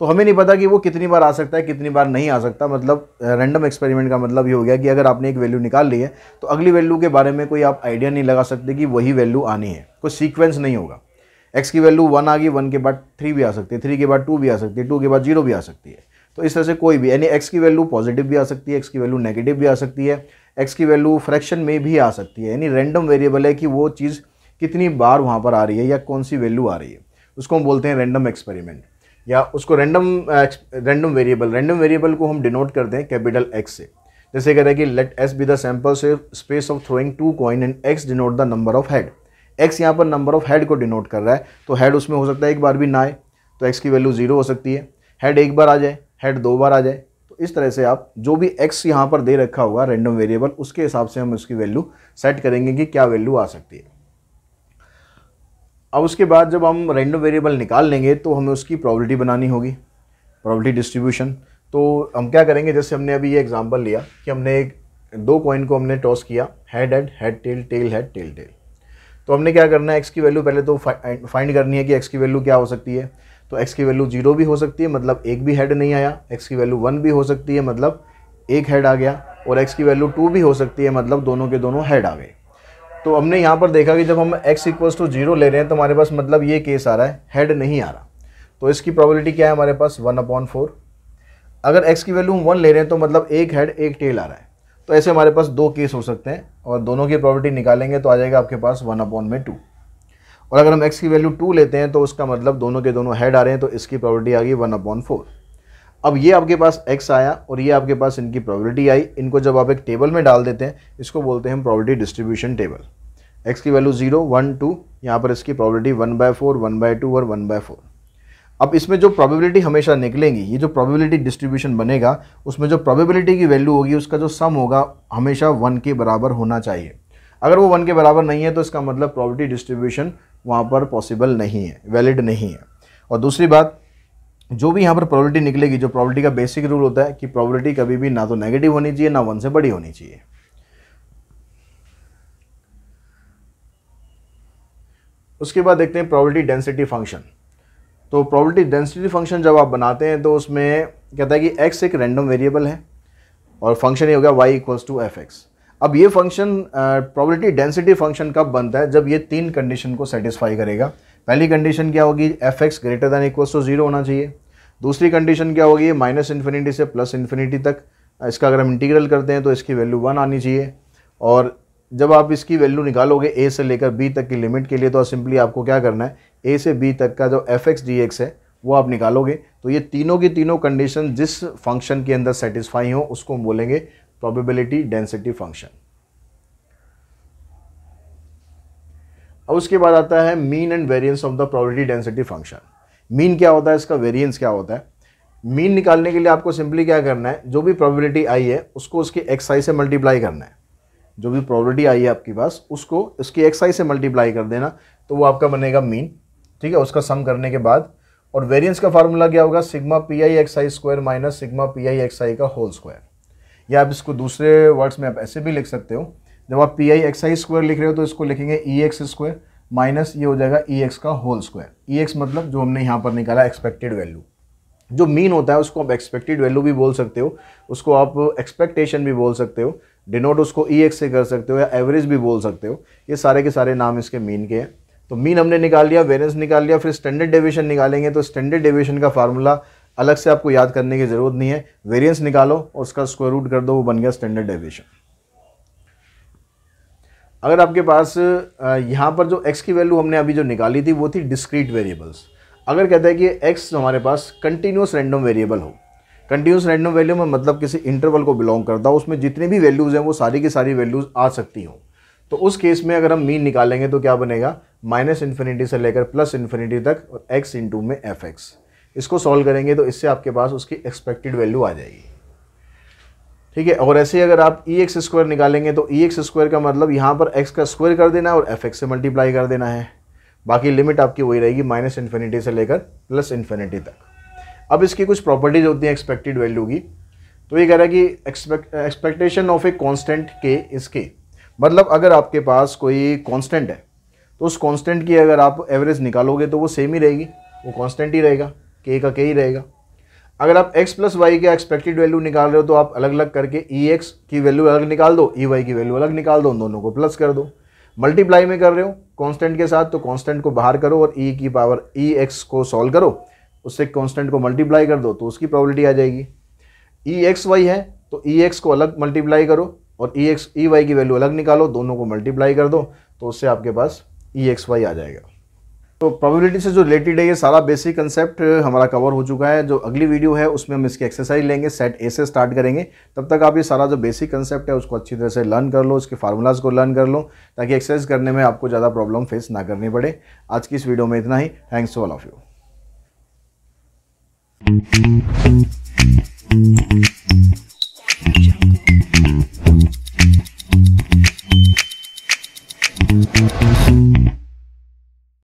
तो हमें नहीं पता कि वो कितनी बार आ सकता है कितनी बार नहीं आ सकता मतलब रैंडम एक्सपेरिमेंट का मतलब ये हो गया कि अगर आपने एक वैल्यू निकाल ली है तो अगली वैल्यू के बारे में कोई आप आइडिया नहीं लगा सकते कि वही वैल्यू आनी है कोई सीक्वेंस नहीं होगा एक्स की वैल्यू वन आ गई वन के बाद थ्री भी आ सकती है थ्री के बाद टू भी आ सकती है टू के बाद जीरो भी आ सकती है तो इस तरह से कोई भी यानी एक्स की वैल्यू पॉजिटिव भी आ सकती है एक्स की वैल्यू नेगेटिव भी आ सकती है एक्स की वैल्यू फ्रैक्शन में भी आ सकती है यानी रैंडम वेरिएबल है कि वो चीज़ कितनी बार वहाँ पर आ रही है या कौन सी वैल्यू आ रही है उसको हम बोलते हैं रैंडम एक्सपेरिमेंट या उसको random random variable random variable को हम डिनोट करते हैं कैपिटल एक्स से जैसे कह रहे हैं कि let S be the sample से space of throwing two coin and X denote the number of head X यहाँ पर नंबर ऑफ हेड को डिनोट कर रहा है तो हेड उसमें हो सकता है एक बार भी ना आए तो एक्स की वैल्यू जीरो हो सकती है हेड एक बार आ जाए हेड दो बार आ जाए तो इस तरह से आप जो भी एक्स यहाँ पर दे रखा होगा रेंडम वेरिएबल उसके हिसाब से हम उसकी वैल्यू सेट करेंगे कि क्या वैल्यू आ सकती है अब उसके बाद जब हम रेंडम वेरिएबल निकाल लेंगे तो हमें उसकी प्रॉबलिटी बनानी होगी प्रॉबलिटी डिस्ट्रीब्यूशन तो हम क्या करेंगे जैसे हमने अभी ये एग्जाम्पल लिया कि हमने एक दो कॉइन को हमने टॉस किया head head head tail tail head tail tail तो हमने क्या करना है एक्स की वैल्यू पहले तो फाइंड करनी है कि एक्स की वैल्यू क्या हो सकती है तो एक्स की वैल्यू जीरो भी हो सकती है मतलब एक भी हेड नहीं आया एक्स की वैल्यू वन भी हो सकती है मतलब एक हेड आ गया और एक्स की वैल्यू टू भी हो सकती है मतलब दोनों के दोनों हेड आ गए तो हमने यहाँ पर देखा कि जब हम एक्स इक्वल्स टू जीरो ले रहे हैं तो हमारे पास मतलब ये केस आ रहा है हेड नहीं आ रहा तो इसकी प्रॉबिलिटी क्या है हमारे पास वन अपॉन फोर अगर एक्स की वैल्यू हम वन ले रहे हैं तो मतलब एक हेड एक टेल आ रहा है तो ऐसे हमारे पास दो केस हो सकते हैं और दोनों की प्रॉपर्टी निकालेंगे तो आ जाएगा आपके पास वन अपॉन में टू और अगर हम एक्स की वैल्यू टू लेते हैं तो उसका मतलब दोनों के दोनों हेड आ रहे हैं तो इसकी प्रॉपर्टी आ गई वन अपॉन फोर अब ये आपके पास एक्स आया और ये आपके पास इनकी प्रॉपर्टी आई इनको जब आप एक टेबल में डाल देते हैं इसको बोलते हैं हम प्रॉपर्टी डिस्ट्रीब्यूशन टेबल एक्स की वैल्यू जीरो वन टू यहाँ पर इसकी property one by four one by two और वन बाय फोर अब इसमें जो प्रोबेबिलिटी हमेशा निकलेंगी ये जो प्रोबेबिलिटी डिस्ट्रीब्यूशन बनेगा उसमें जो प्रोबेबिलिटी की वैल्यू होगी उसका जो सम होगा हमेशा वन के बराबर होना चाहिए अगर वो वन के बराबर नहीं है तो इसका मतलब प्रॉबर्टी डिस्ट्रीब्यूशन वहाँ पर पॉसिबल नहीं है वैलिड नहीं है और दूसरी बात जो भी यहाँ पर प्रॉबर्टी निकलेगी जो प्रॉबर्टी का बेसिक रूल होता है कि प्रॉबर्टी कभी भी ना तो नेगेटिव होनी चाहिए ना वन से बड़ी होनी चाहिए उसके बाद देखते हैं प्रॉबर्टी डेंसिटी फंक्शन तो प्रॉबलिटी डेंसिटी फंक्शन जब आप बनाते हैं तो उसमें कहता है कि एक्स एक रैंडम वेरिएबल है और फंक्शन ये हो गया Y equals to F X अब ये फंक्शन प्रॉबलिटी डेंसिटी फंक्शन कब बनता है जब ये तीन कंडीशन को सेटिस्फाई करेगा पहली कंडीशन क्या होगी F X greater than equals to zero होना चाहिए दूसरी कंडीशन क्या होगी माइनस इन्फिनिटी से प्लस इन्फिनिटी तक इसका अगर हम इंटीग्रल करते हैं तो इसकी वैल्यू वन आनी चाहिए और जब आप इसकी वैल्यू निकालोगे ए से लेकर बी तक की लिमिट के लिए तो सिंपली आपको क्या करना है ए से बी तक का जो एफ एक्स डी एक्स है वो आप निकालोगे तो ये तीनों की तीनों कंडीशन जिस फंक्शन के अंदर सेटिस्फाई हो उसको हम बोलेंगे प्रोबेबिलिटी डेंसिटी फंक्शन अब उसके बाद आता है mean and variance of the probability density function mean क्या होता है इसका वेरिएंस क्या होता है मीन निकालने के लिए आपको सिंपली क्या करना है जो भी प्रोबेबिलिटी आई है उसको उसकी एक्स आई से मल्टीप्लाई करना है जो भी प्रोबेबिलिटी आई है आपके पास उसको उसकी एक्स आई से मल्टीप्लाई कर देना तो वो आपका बनेगा मीन ठीक है उसका सम करने के बाद और वेरिएंस का फार्मूला क्या होगा sigma P I X I square minus sigma P I X I का होल स्क्वायर या आप इसको दूसरे वर्ड्स में आप ऐसे भी लिख सकते हो जब आप P I X I square लिख रहे हो तो इसको लिखेंगे ई एक्स स्क्वायर माइनस ये हो जाएगा ई e एक्स का होल स्क्वायर ई एक्स मतलब जो हमने यहाँ पर निकाला एक्सपेक्टेड वैल्यू जो मीन होता है उसको आप एक्सपेक्टेड वैल्यू भी बोल सकते हो उसको आप एक्सपेक्टेशन भी बोल सकते हो डिनोट उसको ई e एक्स से कर सकते हो या एवरेज भी बोल सकते हो ये सारे के सारे नाम इसके मीन के हैं तो मीन हमने निकाल लिया वेरियंस निकाल लिया फिर स्टैंडर्ड डेविएशन निकालेंगे तो स्टैंडर्ड डेविएशन का फार्मूला अलग से आपको याद करने की ज़रूरत नहीं है वेरियंस निकालो और उसका स्क्वायर रूट कर दो वो बन गया स्टैंडर्ड डेविएशन अगर आपके पास यहाँ पर जो एक्स की वैल्यू हमने अभी जो निकाली थी वो थी डिस्क्रीट वेरिएबल्स अगर कहते हैं कि एक्स हमारे पास कंटिन्यूस रैंडम वेरिएबल हो कंटिन्यूस रैंडम वैल्यू में मतलब किसी इंटरवल को बिलोंग करता हो उसमें जितनी भी वैल्यूज़ हैं वो सारी की सारी वैल्यूज़ आ सकती हों तो उस केस में अगर हम मीन निकालेंगे तो क्या बनेगा माइनस इन्फिनिटी से लेकर प्लस इन्फिनिटी तक और एक्स इंटू में एफ एक्स इसको सॉल्व करेंगे तो इससे आपके पास उसकी एक्सपेक्टेड वैल्यू आ जाएगी ठीक है और ऐसे ही अगर आप ई एक्स स्क्वायर निकालेंगे तो ई एक्स स्क्वायर का मतलब यहाँ पर एक्स का स्क्वायर कर देना है और एफ एक्स से मल्टीप्लाई कर देना है बाकी लिमिट आपकी वही रहेगी माइनस इन्फिनिटी से लेकर प्लस इन्फिनिटी तक अब इसकी कुछ प्रॉपर्टीज़ होती हैं एक्सपेक्टेड वैल्यू की तो ये कह रहा है कि एक्सपेक्टेशन ऑफ ए कॉन्स्टेंट के इसके मतलब अगर आपके पास कोई कांस्टेंट है तो उस कांस्टेंट की अगर आप एवरेज निकालोगे तो वो सेम ही रहेगी वो कांस्टेंट ही रहेगा के का के ही रहेगा अगर आप x प्लस वाई का एक्सपेक्टेड वैल्यू निकाल रहे हो तो आप अलग अलग करके ई e एक्स की वैल्यू अलग निकाल दो ई e वाई की वैल्यू अलग निकाल दो उन दोनों को प्लस कर दो मल्टीप्लाई में कर रहे हो कॉन्स्टेंट के साथ तो कॉन्स्टेंट को बाहर करो और ई e की पावर ई e एक्स को सॉल्व करो उससे कॉन्स्टेंट को मल्टीप्लाई कर दो तो उसकी प्रॉबलिटी आ जाएगी ई एक्स वाई है तो ई e एक्स को अलग मल्टीप्लाई करो और ई एक्स ई वाई की वैल्यू अलग निकालो दोनों को मल्टीप्लाई कर दो तो उससे आपके पास ई एक्स वाई आ जाएगा तो प्रोबेबिलिटी से जो रिलेटेड है ये सारा बेसिक कंसेप्ट हमारा कवर हो चुका है जो अगली वीडियो है उसमें हम इसकी एक्सरसाइज लेंगे सेट ए से स्टार्ट करेंगे तब तक आप ये सारा जो बेसिक कंसेप्ट है उसको अच्छी तरह से लर्न कर लो उसके फार्मूलाज को लर्न कर लो ताकि एक्सरसाइज करने में आपको ज़्यादा प्रॉब्लम फेस ना करनी पड़े आज की इस वीडियो में इतना ही thanks to all of you